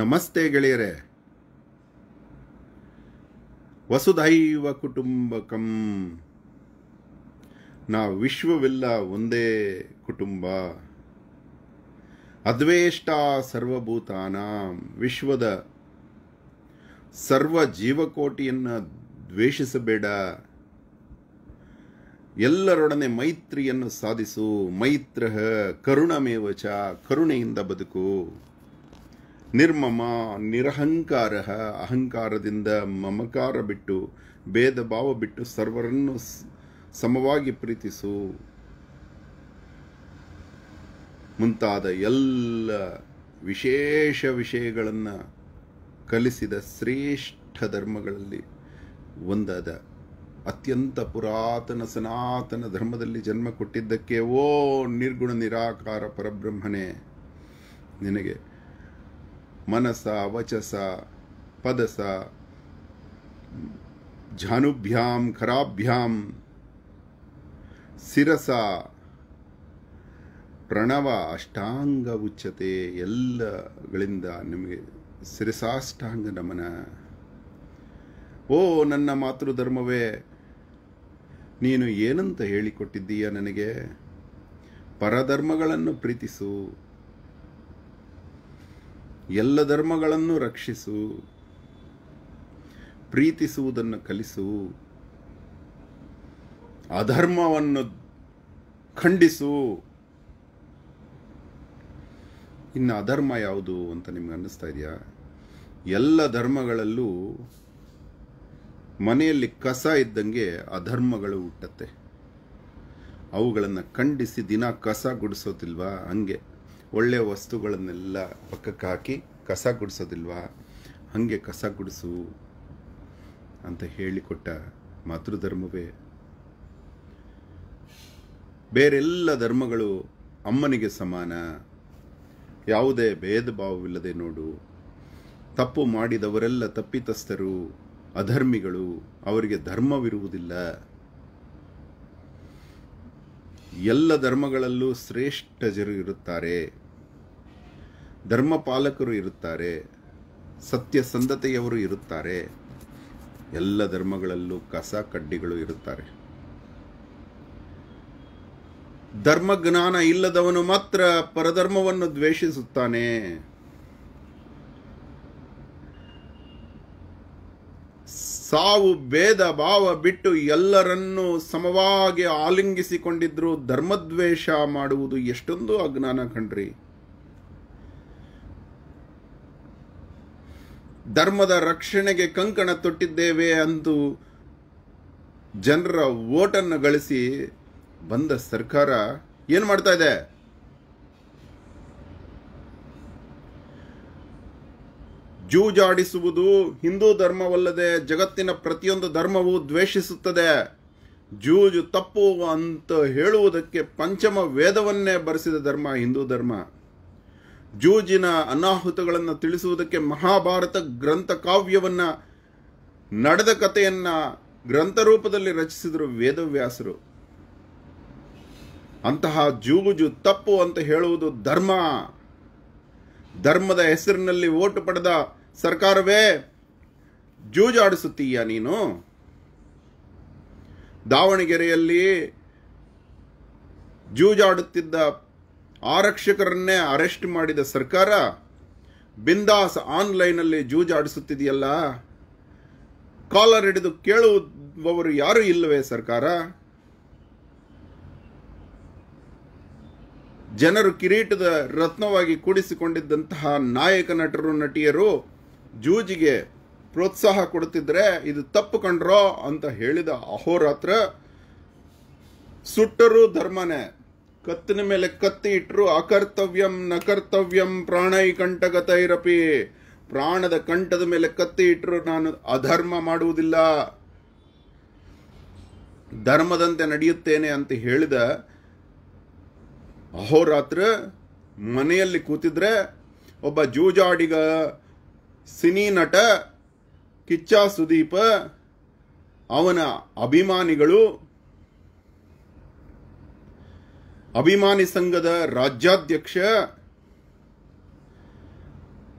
ನಮಸ್ತೆ ಗೆಳೆಯರೆ ವಸುಧೈವ ಕುಟುಂಬಕಂ ನಾ ವಿಶ್ವವೆಲ್ಲ ಒಂದೇ ಕುಟುಂಬ ಅದ್ವೇಷ್ಟ ಸರ್ವಭೂತಾನ ವಿಶ್ವದ ಸರ್ವ ಜೀವಕೋಟಿಯನ್ನು ದ್ವೇಷಿಸಬೇಡ ಎಲ್ಲರೊಡನೆ ಮೈತ್ರಿಯನ್ನು ಸಾಧಿಸು ಮೈತ್ರಃ ಕರುಣಮೇವಚ ಕರುಣೆಯಿಂದ ಬದುಕು ನಿರ್ಮಮ ನಿರಹಂಕಾರ ಅಹಂಕಾರದಿಂದ ಮಮಕಾರ ಬಿಟ್ಟು ಭೇದ ಭಾವ ಬಿಟ್ಟು ಸರ್ವರನ್ನು ಸಮವಾಗಿ ಪ್ರೀತಿಸು ಮುಂತಾದ ಎಲ್ಲ ವಿಶೇಷ ವಿಷಯಗಳನ್ನು ಕಲಿಸಿದ ಶ್ರೇಷ್ಠ ಧರ್ಮಗಳಲ್ಲಿ ಒಂದಾದ ಅತ್ಯಂತ ಪುರಾತನ ಸನಾತನ ಧರ್ಮದಲ್ಲಿ ಜನ್ಮ ಕೊಟ್ಟಿದ್ದಕ್ಕೆ ಓ ನಿರ್ಗುಣ ನಿರಾಕಾರ ಪರಬ್ರಹ್ಮಣೆ ನಿನಗೆ ಮನಸ ವಚಸ ಪದಸ ಝಾನುಭ್ಯಾಂ ಖರಾಭ್ಯಾಂ ಸಿರಸ ಪ್ರಣವ ಅಷ್ಟಾಂಗ ಉಚ್ಚತೆ ಎಲ್ಲಗಳಿಂದ ನಿಮಗೆ ಶಿರಸಾಷ್ಟಾಂಗ ನಮನ ಓ ನನ್ನ ಮಾತೃಧರ್ಮವೇ ನೀನು ಏನಂತ ಹೇಳಿಕೊಟ್ಟಿದ್ದೀಯ ನನಗೆ ಪರಧರ್ಮಗಳನ್ನು ಪ್ರೀತಿಸು ಎಲ್ಲ ಧರ್ಮಗಳನ್ನು ರಕ್ಷಿಸು ಪ್ರೀತಿಸುವುದನ್ನು ಕಲಿಸು ಅಧರ್ಮವನ್ನು ಖಂಡಿಸು ಇನ್ನು ಅಧರ್ಮ ಯಾವುದು ಅಂತ ನಿಮ್ಗೆ ಅನ್ನಿಸ್ತಾ ಇದೆಯಾ ಎಲ್ಲ ಧರ್ಮಗಳಲ್ಲೂ ಮನೆಯಲ್ಲಿ ಕಸ ಇದ್ದಂಗೆ ಅಧರ್ಮಗಳು ಹುಟ್ಟತ್ತೆ ಅವುಗಳನ್ನು ಖಂಡಿಸಿ ದಿನ ಕಸ ಗುಡಿಸೋತಿಲ್ವಾ ಹಂಗೆ ಒಳ್ಳೆಯ ವಸ್ತುಗಳನ್ನೆಲ್ಲ ಪಕ್ಕಕ್ಕೆ ಹಾಕಿ ಕಸ ಗುಡಿಸೋದಿಲ್ವಾ ಹಾಗೆ ಕಸ ಗುಡಿಸು ಅಂತ ಹೇಳಿಕೊಟ್ಟ ಮಾತೃಧರ್ಮವೇ ಬೇರೆಲ್ಲ ಧರ್ಮಗಳು ಅಮ್ಮನಿಗೆ ಸಮಾನ ಯಾವುದೇ ಭೇದ ಭಾವವಿಲ್ಲದೆ ನೋಡು ತಪ್ಪು ಮಾಡಿದವರೆಲ್ಲ ತಪ್ಪಿತಸ್ಥರು ಅಧರ್ಮಿಗಳು ಅವರಿಗೆ ಧರ್ಮವಿರುವುದಿಲ್ಲ ಎಲ್ಲ ಧರ್ಮಗಳಲ್ಲೂ ಶ್ರೇಷ್ಠ ಜರು ಇರುತ್ತಾರೆ ಧರ್ಮಪಾಲಕರು ಇರುತ್ತಾರೆ ಸತ್ಯಸಂಧತೆಯವರು ಇರುತ್ತಾರೆ ಎಲ್ಲ ಧರ್ಮಗಳಲ್ಲೂ ಕಸ ಕಡ್ಡಿಗಳು ಇರುತ್ತಾರೆ ಧರ್ಮಜ್ಞಾನ ಇಲ್ಲದವನು ಮಾತ್ರ ಪರಧರ್ಮವನ್ನು ದ್ವೇಷಿಸುತ್ತಾನೆ ಸಾವು ಭೇದ ಭಾವ ಬಿಟ್ಟು ಎಲ್ಲರನ್ನೂ ಸಮವಾಗಿ ಆಲಿಂಗಿಸಿಕೊಂಡಿದ್ರು ಧರ್ಮದ್ವೇಷ ಮಾಡುವುದು ಎಷ್ಟೊಂದು ಅಜ್ಞಾನ ಕಣ್ರಿ ಧರ್ಮದ ರಕ್ಷಣೆಗೆ ಕಂಕಣ ತೊಟ್ಟಿದ್ದೇವೆ ಅಂದು ಜನರ ಓಟನ್ನು ಗಳಿಸಿ ಬಂದ ಸರ್ಕಾರ ಏನು ಮಾಡ್ತಾ ಇದೆ ಜೂಜಾಡಿಸುವುದು ಹಿಂದೂ ಧರ್ಮವಲ್ಲದೆ ಜಗತ್ತಿನ ಪ್ರತಿಯೊಂದು ಧರ್ಮವೂ ದ್ವೇಷಿಸುತ್ತದೆ ಜೂಜು ತಪ್ಪು ಅಂತ ಹೇಳುವುದಕ್ಕೆ ಪಂಚಮ ವೇದವನ್ನೇ ಬರೆಸಿದ ಧರ್ಮ ಹಿಂದೂ ಧರ್ಮ ಜೂಜಿನ ಅನಾಹುತಗಳನ್ನು ತಿಳಿಸುವುದಕ್ಕೆ ಮಹಾಭಾರತ ಗ್ರಂಥ ಕಾವ್ಯವನ್ನು ನಡೆದ ಕಥೆಯನ್ನು ರೂಪದಲ್ಲಿ ರಚಿಸಿದರು ವೇದವ್ಯಾಸರು ಅಂತಹ ಜೂಗುಜು ತಪ್ಪು ಅಂತ ಹೇಳುವುದು ಧರ್ಮ ಧರ್ಮದ ಹೆಸರಿನಲ್ಲಿ ಓಟು ಪಡೆದ ಸರ್ಕಾರವೇ ಜೂಜಾಡಿಸುತ್ತೀಯ ನೀನು ದಾವಣಗೆರೆಯಲ್ಲಿ ಜೂಜಾಡುತ್ತಿದ್ದ ಆರಕ್ಷಕರನ್ನೇ ಅರೆಸ್ಟ್ ಮಾಡಿದ ಸರ್ಕಾರ ಬಿಂದಾಸ್ ಆನ್ಲೈನಲ್ಲಿ ಜೂಜಾಡಿಸುತ್ತಿದೆಯಲ್ಲ ಕಾಲರ್ ಹಿಡಿದು ಕೇಳುವವರು ಯಾರು ಇಲ್ಲವೇ ಸರ್ಕಾರ ಜನರು ಕಿರೀಟದ ರತ್ನವಾಗಿ ಕೂಡಿಸಿಕೊಂಡಿದ್ದಂತಹ ನಾಯಕ ನಟರು ನಟಿಯರು ಜೂಜಿಗೆ ಪ್ರೋತ್ಸಾಹ ಕೊಡುತ್ತಿದ್ರೆ ಇದು ತಪ್ಪು ಕಂಡ್ರೋ ಅಂತ ಹೇಳಿದ ಅಹೋರಾತ್ರ ಸುಟ್ಟರೂ ಧರ್ಮನೇ ಕತ್ತಿನ ಮೇಲೆ ಕತ್ತಿ ಇಟ್ಟರು ಅಕರ್ತವ್ಯಂ ನಕರ್ತವ್ಯಂ ಪ್ರಾಣೈ ಕಂಠಗತೈರಪಿ ಪ್ರಾಣದ ಕಂಠದ ಮೇಲೆ ಕತ್ತಿ ಇಟ್ಟರು ನಾನು ಅಧರ್ಮ ಮಾಡುವುದಿಲ್ಲ ಧರ್ಮದಂತೆ ನಡೆಯುತ್ತೇನೆ ಅಂತ ಹೇಳಿದ ಅಹೋರಾತ್ರ ಮನೆಯಲ್ಲಿ ಕೂತಿದ್ರೆ ಒಬ್ಬ ಜೂಜಾಡಿಗ ಸಿನಿ ನಟ ಕಿಚ್ಚ ಸುದೀಪ ಅವನ ಅಭಿಮಾನಿಗಳು ಅಭಿಮಾನಿ ಸಂಘದ ರಾಜ್ಯಾಧ್ಯಕ್ಷ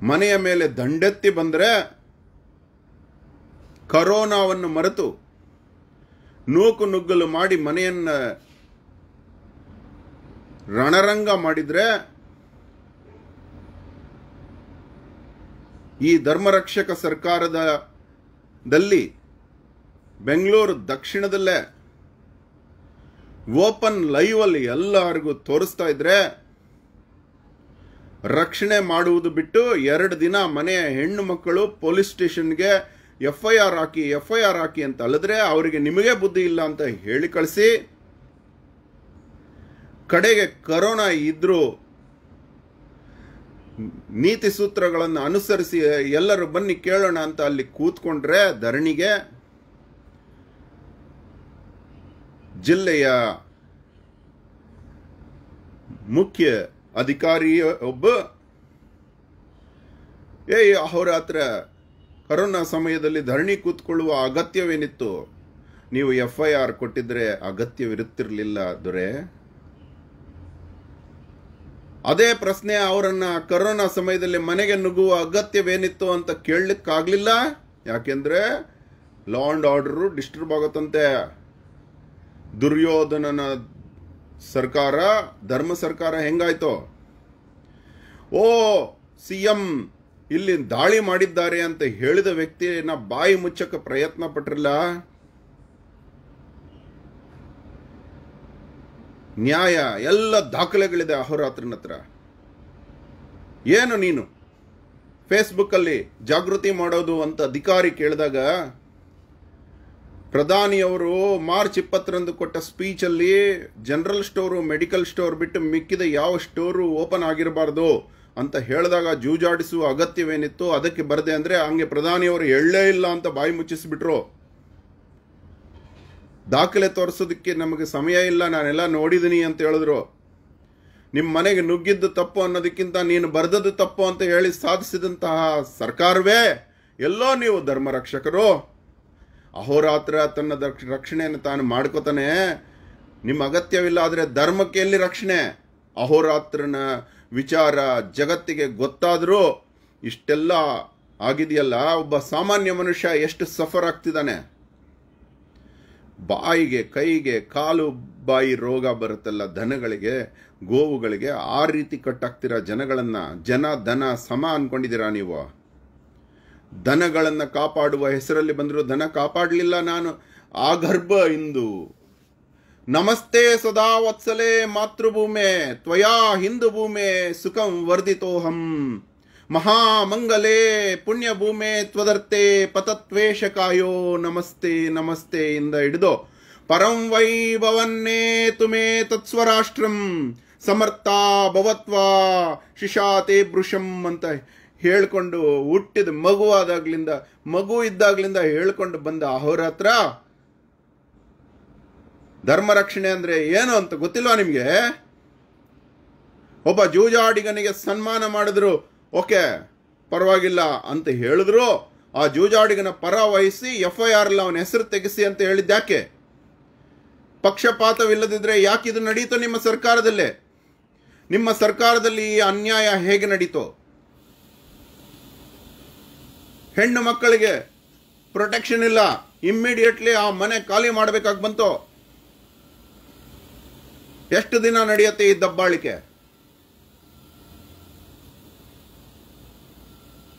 ಮನೆಯ ಮೇಲೆ ದಂಡೆತ್ತಿ ಬಂದರೆ ಕರೋನಾವನ್ನು ಮರೆತು ನೂಕು ನುಗ್ಗಲು ಮಾಡಿ ಮನೆಯನ್ನು ರಣರಂಗ ಮಾಡಿದರೆ ಈ ಧರ್ಮರಕ್ಷಕ ದಲ್ಲಿ ಬೆಂಗಳೂರು ದಕ್ಷಿಣದಲ್ಲೇ ಓಪನ್ ಲೈವಲ್ಲಿ ಎಲ್ಲರಿಗೂ ತೋರಿಸ್ತಾ ಇದ್ರೆ ರಕ್ಷಣೆ ಮಾಡುವುದು ಬಿಟ್ಟು ಎರಡು ದಿನ ಮನೆಯ ಹೆಣ್ಣು ಮಕ್ಕಳು ಪೊಲೀಸ್ ಸ್ಟೇಷನ್ಗೆ ಎಫ್ ಐ ಆರ್ ಹಾಕಿ ಎಫ್ ಐ ಆರ್ ಹಾಕಿ ಅಂತ ಅಲ್ಲದ್ರೆ ಅವರಿಗೆ ನಿಮಗೆ ಬುದ್ಧಿ ಇಲ್ಲ ಅಂತ ಹೇಳಿ ಕಳಿಸಿ ಕಡೆಗೆ ಕರೋನಾ ಇದ್ದರೂ ನೀತಿ ಸೂತ್ರಗಳನ್ನು ಅನುಸರಿಸಿ ಎಲ್ಲರೂ ಬನ್ನಿ ಕೇಳೋಣ ಅಂತ ಅಲ್ಲಿ ಕೂತ್ಕೊಂಡ್ರೆ ಧರಣಿಗೆ ಜಿಲ್ಲೆಯ ಮುಖ್ಯ ಅಧಿಕಾರಿಯ ಒಬ್ಬ ಏ ಅಹೋರಾತ್ರ ಕರೋನಾ ಸಮಯದಲ್ಲಿ ಧರಣಿ ಕೂತ್ಕೊಳ್ಳುವ ಅಗತ್ಯವೇನಿತ್ತು ನೀವು ಎಫ್ ಐ ಆರ್ ಕೊಟ್ಟಿದ್ರೆ ಅಗತ್ಯವಿರುತ್ತಿರಲಿಲ್ಲ ದೊರೆ ಅದೇ ಪ್ರಶ್ನೆ ಅವರನ್ನು ಕರೋನಾ ಸಮಯದಲ್ಲಿ ಮನೆಗೆ ನುಗ್ಗುವ ಅಗತ್ಯವೇನಿತ್ತು ಅಂತ ಕೇಳಲಿಕ್ಕಾಗಲಿಲ್ಲ ಯಾಕೆಂದ್ರೆ ಲಾ ಆ್ಯಂಡ್ ಆರ್ಡರು ಡಿಸ್ಟರ್ಬ್ ಆಗುತ್ತಂತೆ ದುರ್ಯೋಧನನ ಸರ್ಕಾರ ಧರ್ಮ ಸರ್ಕಾರ ಹೆಂಗಾಯ್ತು ಓ ಸಿ ಎಂ ಇಲ್ಲಿ ದಾಳಿ ಮಾಡಿದ್ದಾರೆ ಅಂತ ಹೇಳಿದ ವ್ಯಕ್ತಿಯನ್ನ ಬಾಯಿ ಮುಚ್ಚಕ್ಕೆ ಪ್ರಯತ್ನ ಪಟ್ಟಿರಲ್ಲ ನ್ಯಾಯ ಎಲ್ಲ ದಾಖಲೆಗಳಿದೆ ಅಹೋರಾತ್ರಿನ ಹತ್ರ ಏನು ನೀನು ಫೇಸ್ಬುಕ್ಕಲ್ಲಿ ಜಾಗೃತಿ ಮಾಡೋದು ಅಂತ ಅಧಿಕಾರಿ ಕೇಳಿದಾಗ ಪ್ರಧಾನಿಯವರು ಮಾರ್ಚ್ ಇಪ್ಪತ್ತರಂದು ಕೊಟ್ಟ ಸ್ಪೀಚಲ್ಲಿ ಜನರಲ್ ಸ್ಟೋರು ಮೆಡಿಕಲ್ ಸ್ಟೋರ್ ಬಿಟ್ಟು ಮಿಕ್ಕಿದ ಯಾವ ಸ್ಟೋರು ಓಪನ್ ಆಗಿರಬಾರ್ದು ಅಂತ ಹೇಳಿದಾಗ ಜೂಜಾಡಿಸುವ ಅಗತ್ಯವೇನಿತ್ತು ಅದಕ್ಕೆ ಬರದೆ ಅಂದರೆ ಹಂಗೆ ಪ್ರಧಾನಿಯವರು ಎಳ್ಳೇ ಇಲ್ಲ ಅಂತ ಬಾಯಿ ಮುಚ್ಚಿಸಿಬಿಟ್ರು ದಾಖಲೆ ತೋರಿಸೋದಕ್ಕೆ ನಮಗೆ ಸಮಯ ಇಲ್ಲ ನಾನೆಲ್ಲ ನೋಡಿದ್ದೀನಿ ಅಂತ ಹೇಳಿದ್ರು ನಿಮ್ಮ ಮನೆಗೆ ನುಗ್ಗಿದ್ದು ತಪ್ಪು ಅನ್ನೋದಕ್ಕಿಂತ ನೀನು ಬರೆದದ್ದು ತಪ್ಪು ಅಂತ ಹೇಳಿ ಸಾಧಿಸಿದಂತಹ ಸರ್ಕಾರವೇ ಎಲ್ಲೋ ನೀವು ಧರ್ಮರಕ್ಷಕರು ಅಹೋರಾತ್ರ ತನ್ನ ರಕ್ಷಣೆಯನ್ನು ತಾನು ಮಾಡ್ಕೋತಾನೆ ನಿಮ್ಮ ಅಗತ್ಯವಿಲ್ಲ ಆದರೆ ಧರ್ಮಕ್ಕೆ ಎಲ್ಲಿ ರಕ್ಷಣೆ ಅಹೋರಾತ್ರನ ವಿಚಾರ ಜಗತ್ತಿಗೆ ಗೊತ್ತಾದರೂ ಇಷ್ಟೆಲ್ಲ ಆಗಿದೆಯಲ್ಲ ಒಬ್ಬ ಸಾಮಾನ್ಯ ಮನುಷ್ಯ ಎಷ್ಟು ಸಫರ್ ಆಗ್ತಿದ್ದಾನೆ ಬಾಯಿಗೆ ಕೈಗೆ ಕಾಲು ಬಾಯಿ ರೋಗ ಬರುತ್ತಲ್ಲ ದನಗಳಿಗೆ ಗೋವುಗಳಿಗೆ ಆ ರೀತಿ ಕಟ್ಟಾಗ್ತಿರೋ ಜನಗಳನ್ನು ಜನ ಧನ ಸಮ ಅಂದ್ಕೊಂಡಿದ್ದೀರಾ ನೀವು ದನಗಳನ್ನು ಕಾಪಾಡುವ ಹೆಸರಲ್ಲಿ ಬಂದರೂ ದನ ಕಾಪಾಡಲಿಲ್ಲ ನಾನು ಆ ಗರ್ಭ ಇಂದು ನಮಸ್ತೆ ಸದಾ ವತ್ಸಲೆ ಮಾತೃಭೂಮೆ ತ್ವಯಾ ಹಿಂದೂ ಭೂಮೆ ಸುಖಂ ವರ್ಧಿತೋಹಂ ಮಹಾಮಂಗಲೇ ಪುಣ್ಯಭೂಮೆ ತ್ವದರ್ತೆ ಪತತ್ವೇಷಕಾಯೋ ನಮಸ್ತೆ ನಮಸ್ತೆ ಇಂದ ಹಿಡಿದು ಪರಂ ವೈಭವನ್ನೇ ತುಮೇ ತತ್ಸ್ವರಾಷ್ಟ್ರಂ ಸಮರ್ಥ ಭವತ್ವಾ ಶಿಶಾತೆ ಬೃಷಂ ಅಂತ ಹೇಳ್ಕೊಂಡು ಹುಟ್ಟಿದ ಮಗುವಾದಾಗ್ಲಿಂದ ಮಗು ಇದ್ದಾಗ್ಲಿಂದ ಹೇಳ್ಕೊಂಡು ಬಂದ ಅಹೋರಾತ್ರ ಧರ್ಮ ರಕ್ಷಣೆ ಅಂದರೆ ಏನು ಅಂತ ಗೊತ್ತಿಲ್ವಾ ನಿಮಗೆ ಒಬ್ಬ ಜೂಜಾಡಿಗನಿಗೆ ಸನ್ಮಾನ ಮಾಡಿದ್ರು ಓಕೆ ಪರವಾಗಿಲ್ಲ ಅಂತ ಹೇಳಿದ್ರು ಆ ಜೂಜಾಡಿಗನ ಪರ ವಹಿಸಿ ಎಫ್ ಐ ಅವನ ಹೆಸರು ತೆಗೆಸಿ ಅಂತ ಹೇಳಿದ್ದಾಕೆ ಪಕ್ಷಪಾತವಿಲ್ಲದಿದ್ದರೆ ಇದು ನಡೀತೋ ನಿಮ್ಮ ಸರ್ಕಾರದಲ್ಲೇ ನಿಮ್ಮ ಸರ್ಕಾರದಲ್ಲಿ ಈ ಅನ್ಯಾಯ ಹೇಗೆ ನಡೀತೋ ಹೆಣ್ಣು ಮಕ್ಕಳಿಗೆ ಪ್ರೊಟೆಕ್ಷನ್ ಇಲ್ಲ ಇಮ್ಮಿಡಿಯೇಟ್ಲಿ ಆ ಮನೆ ಖಾಲಿ ಮಾಡಬೇಕಾಗಿ ಬಂತು ಎಷ್ಟು ದಿನ ನಡೆಯುತ್ತೆ ಈ ದಬ್ಬಾಳಿಕೆ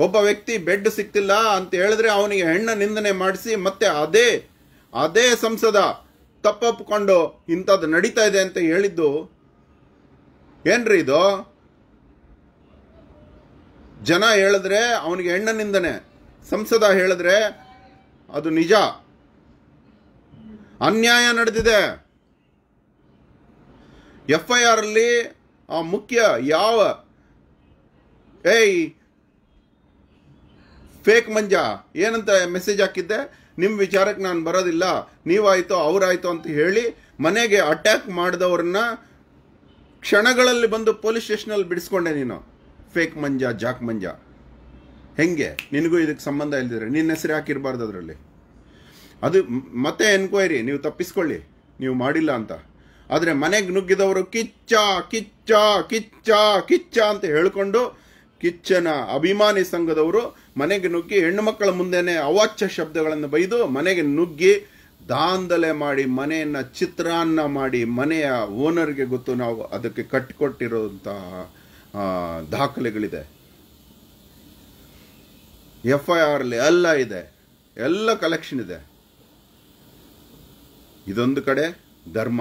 ಒಬ್ಬ ವ್ಯಕ್ತಿ ಬೆಡ್ ಸಿಕ್ತಿಲ್ಲ ಅಂತ ಹೇಳಿದ್ರೆ ಅವನಿಗೆ ಹೆಣ್ಣ ನಿಂದನೆ ಮಾಡಿಸಿ ಮತ್ತೆ ಅದೇ ಅದೇ ಸಂಸದ ತಪ್ಪೊಪ್ಕೊಂಡು ಇಂಥದ್ದು ನಡೀತಾ ಇದೆ ಅಂತ ಹೇಳಿದ್ದು ಏನ್ರಿ ಇದು ಜನ ಹೇಳಿದ್ರೆ ಅವನಿಗೆ ಹೆಣ್ಣ ನಿಂದನೆ ಸಂಸದ ಹೇಳಿದ್ರೆ ಅದು ನಿಜ ಅನ್ಯಾಯ ನಡೆದಿದೆ ಎಫ್ ಐ ಅಲ್ಲಿ ಆ ಮುಖ್ಯ ಯಾವ ಏಯ್ ಫೇಕ್ ಮಂಜ ಏನಂತ ಮೆಸೇಜ್ ಹಾಕಿದ್ದೆ ನಿಮ್ಮ ವಿಚಾರಕ್ಕೆ ನಾನು ಬರೋದಿಲ್ಲ ನೀವಾಯಿತೋ ಅವರಾಯಿತು ಅಂತ ಹೇಳಿ ಮನೆಗೆ ಅಟ್ಯಾಕ್ ಮಾಡಿದವರನ್ನ ಕ್ಷಣಗಳಲ್ಲಿ ಬಂದು ಪೊಲೀಸ್ ಸ್ಟೇಷನಲ್ಲಿ ಬಿಡಿಸ್ಕೊಂಡೆ ನೀನು ಫೇಕ್ ಮಂಜ ಜಾಕ್ ಮಂಜ ಹೆಂಗೆ ನಿನಗೂ ಇದಕ್ಕೆ ಸಂಬಂಧ ಇಲ್ದಿದ್ರೆ ನಿನ್ನ ಹೆಸರು ಹಾಕಿರಬಾರ್ದು ಅದರಲ್ಲಿ ಅದು ಮತ್ತೆ ಎನ್ಕ್ವೈರಿ ನೀವು ತಪ್ಪಿಸ್ಕೊಳ್ಳಿ ನೀವು ಮಾಡಿಲ್ಲ ಅಂತ ಆದರೆ ಮನೆಗೆ ನುಗ್ಗಿದವರು ಕಿಚ್ಚ ಕಿಚ್ಚ ಕಿಚ್ಚ ಕಿಚ್ಚ ಅಂತ ಹೇಳಿಕೊಂಡು ಕಿಚ್ಚನ ಅಭಿಮಾನಿ ಸಂಘದವರು ಮನೆಗೆ ನುಗ್ಗಿ ಹೆಣ್ಣು ಮಕ್ಕಳ ಮುಂದೆನೆ ಅವಾಚ್ಯ ಶಬ್ದಗಳನ್ನು ಬೈದು ಮನೆಗೆ ನುಗ್ಗಿ ದಾಂಧಲೆ ಮಾಡಿ ಮನೆಯನ್ನು ಚಿತ್ರಾನ್ನ ಮಾಡಿ ಮನೆಯ ಓನರ್ಗೆ ಗೊತ್ತು ನಾವು ಅದಕ್ಕೆ ಕಟ್ಟಿಕೊಟ್ಟಿರೋಂತಹ ದಾಖಲೆಗಳಿದೆ ಎಫ್ ಐ ಆರ್ಲಿ ಎಲ್ಲ ಇದೆ ಎಲ್ಲ ಕಲೆಕ್ಷನ್ ಇದೆ ಇದೊಂದು ಕಡೆ ಧರ್ಮ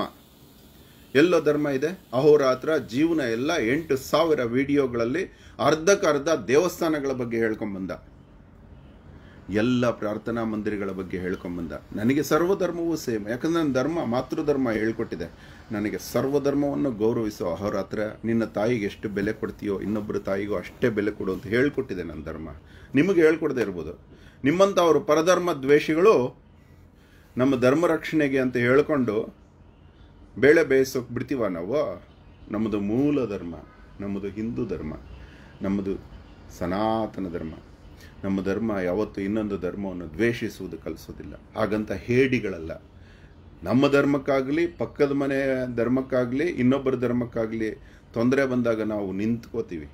ಎಲ್ಲೋ ಧರ್ಮ ಇದೆ ಅಹೋರಾತ್ರ ಜೀವನ ಎಲ್ಲ ಎಂಟು ಸಾವಿರ ವಿಡಿಯೋಗಳಲ್ಲಿ ಅರ್ಧಕ್ಕರ್ಧ ದೇವಸ್ಥಾನಗಳ ಬಗ್ಗೆ ಹೇಳ್ಕೊಂಬಂದ ಎಲ್ಲ ಪ್ರಾರ್ಥನಾ ಮಂದಿರಗಳ ಬಗ್ಗೆ ಹೇಳ್ಕೊಂಬಂದ ನನಗೆ ಸರ್ವಧರ್ಮವೂ ಸೇಮ್ ಯಾಕಂದ್ರೆ ನನ್ನ ಧರ್ಮ ಮಾತೃಧರ್ಮ ಹೇಳ್ಕೊಟ್ಟಿದೆ ನನಗೆ ಸರ್ವಧರ್ಮವನ್ನು ಗೌರವಿಸೋ ಅಹೋರಾತ್ರ ನಿನ್ನ ತಾಯಿಗೆ ಎಷ್ಟು ಬೆಲೆ ಕೊಡ್ತೀಯೋ ಇನ್ನೊಬ್ಬರ ತಾಯಿಗೂ ಅಷ್ಟೇ ಬೆಲೆ ಕೊಡು ಅಂತ ಹೇಳ್ಕೊಟ್ಟಿದೆ ನನ್ನ ಧರ್ಮ ನಿಮಗೆ ಹೇಳ್ಕೊಡದೆ ಇರ್ಬೋದು ನಿಮ್ಮಂಥ ಅವರು ಪರಧರ್ಮ ದ್ವೇಷಿಗಳು ನಮ್ಮ ಧರ್ಮ ರಕ್ಷಣೆಗೆ ಅಂತ ಹೇಳ್ಕೊಂಡು ಬೇಳೆ ಬೇಯಿಸೋಕೆ ಬಿಡ್ತೀವ ನಾವು ನಮ್ಮದು ಮೂಲ ಧರ್ಮ ನಮ್ಮದು ಹಿಂದೂ ಧರ್ಮ ನಮ್ಮದು ಸನಾತನ ಧರ್ಮ ನಮ್ಮ ಧರ್ಮ ಯಾವತ್ತೂ ಇನ್ನೊಂದು ಧರ್ಮವನ್ನು ದ್ವೇಷಿಸುವುದು ಕಲಿಸೋದಿಲ್ಲ ಹಾಗಂತ ಹೇಡಿಗಳಲ್ಲ ನಮ್ಮ ಧರ್ಮಕ್ಕಾಗಲಿ ಪಕ್ಕದ ಮನೆಯ ಧರ್ಮಕ್ಕಾಗಲಿ ಇನ್ನೊಬ್ಬರ ಧರ್ಮಕ್ಕಾಗಲಿ ತೊಂದರೆ ಬಂದಾಗ ನಾವು ನಿಂತ್ಕೋತೀವಿ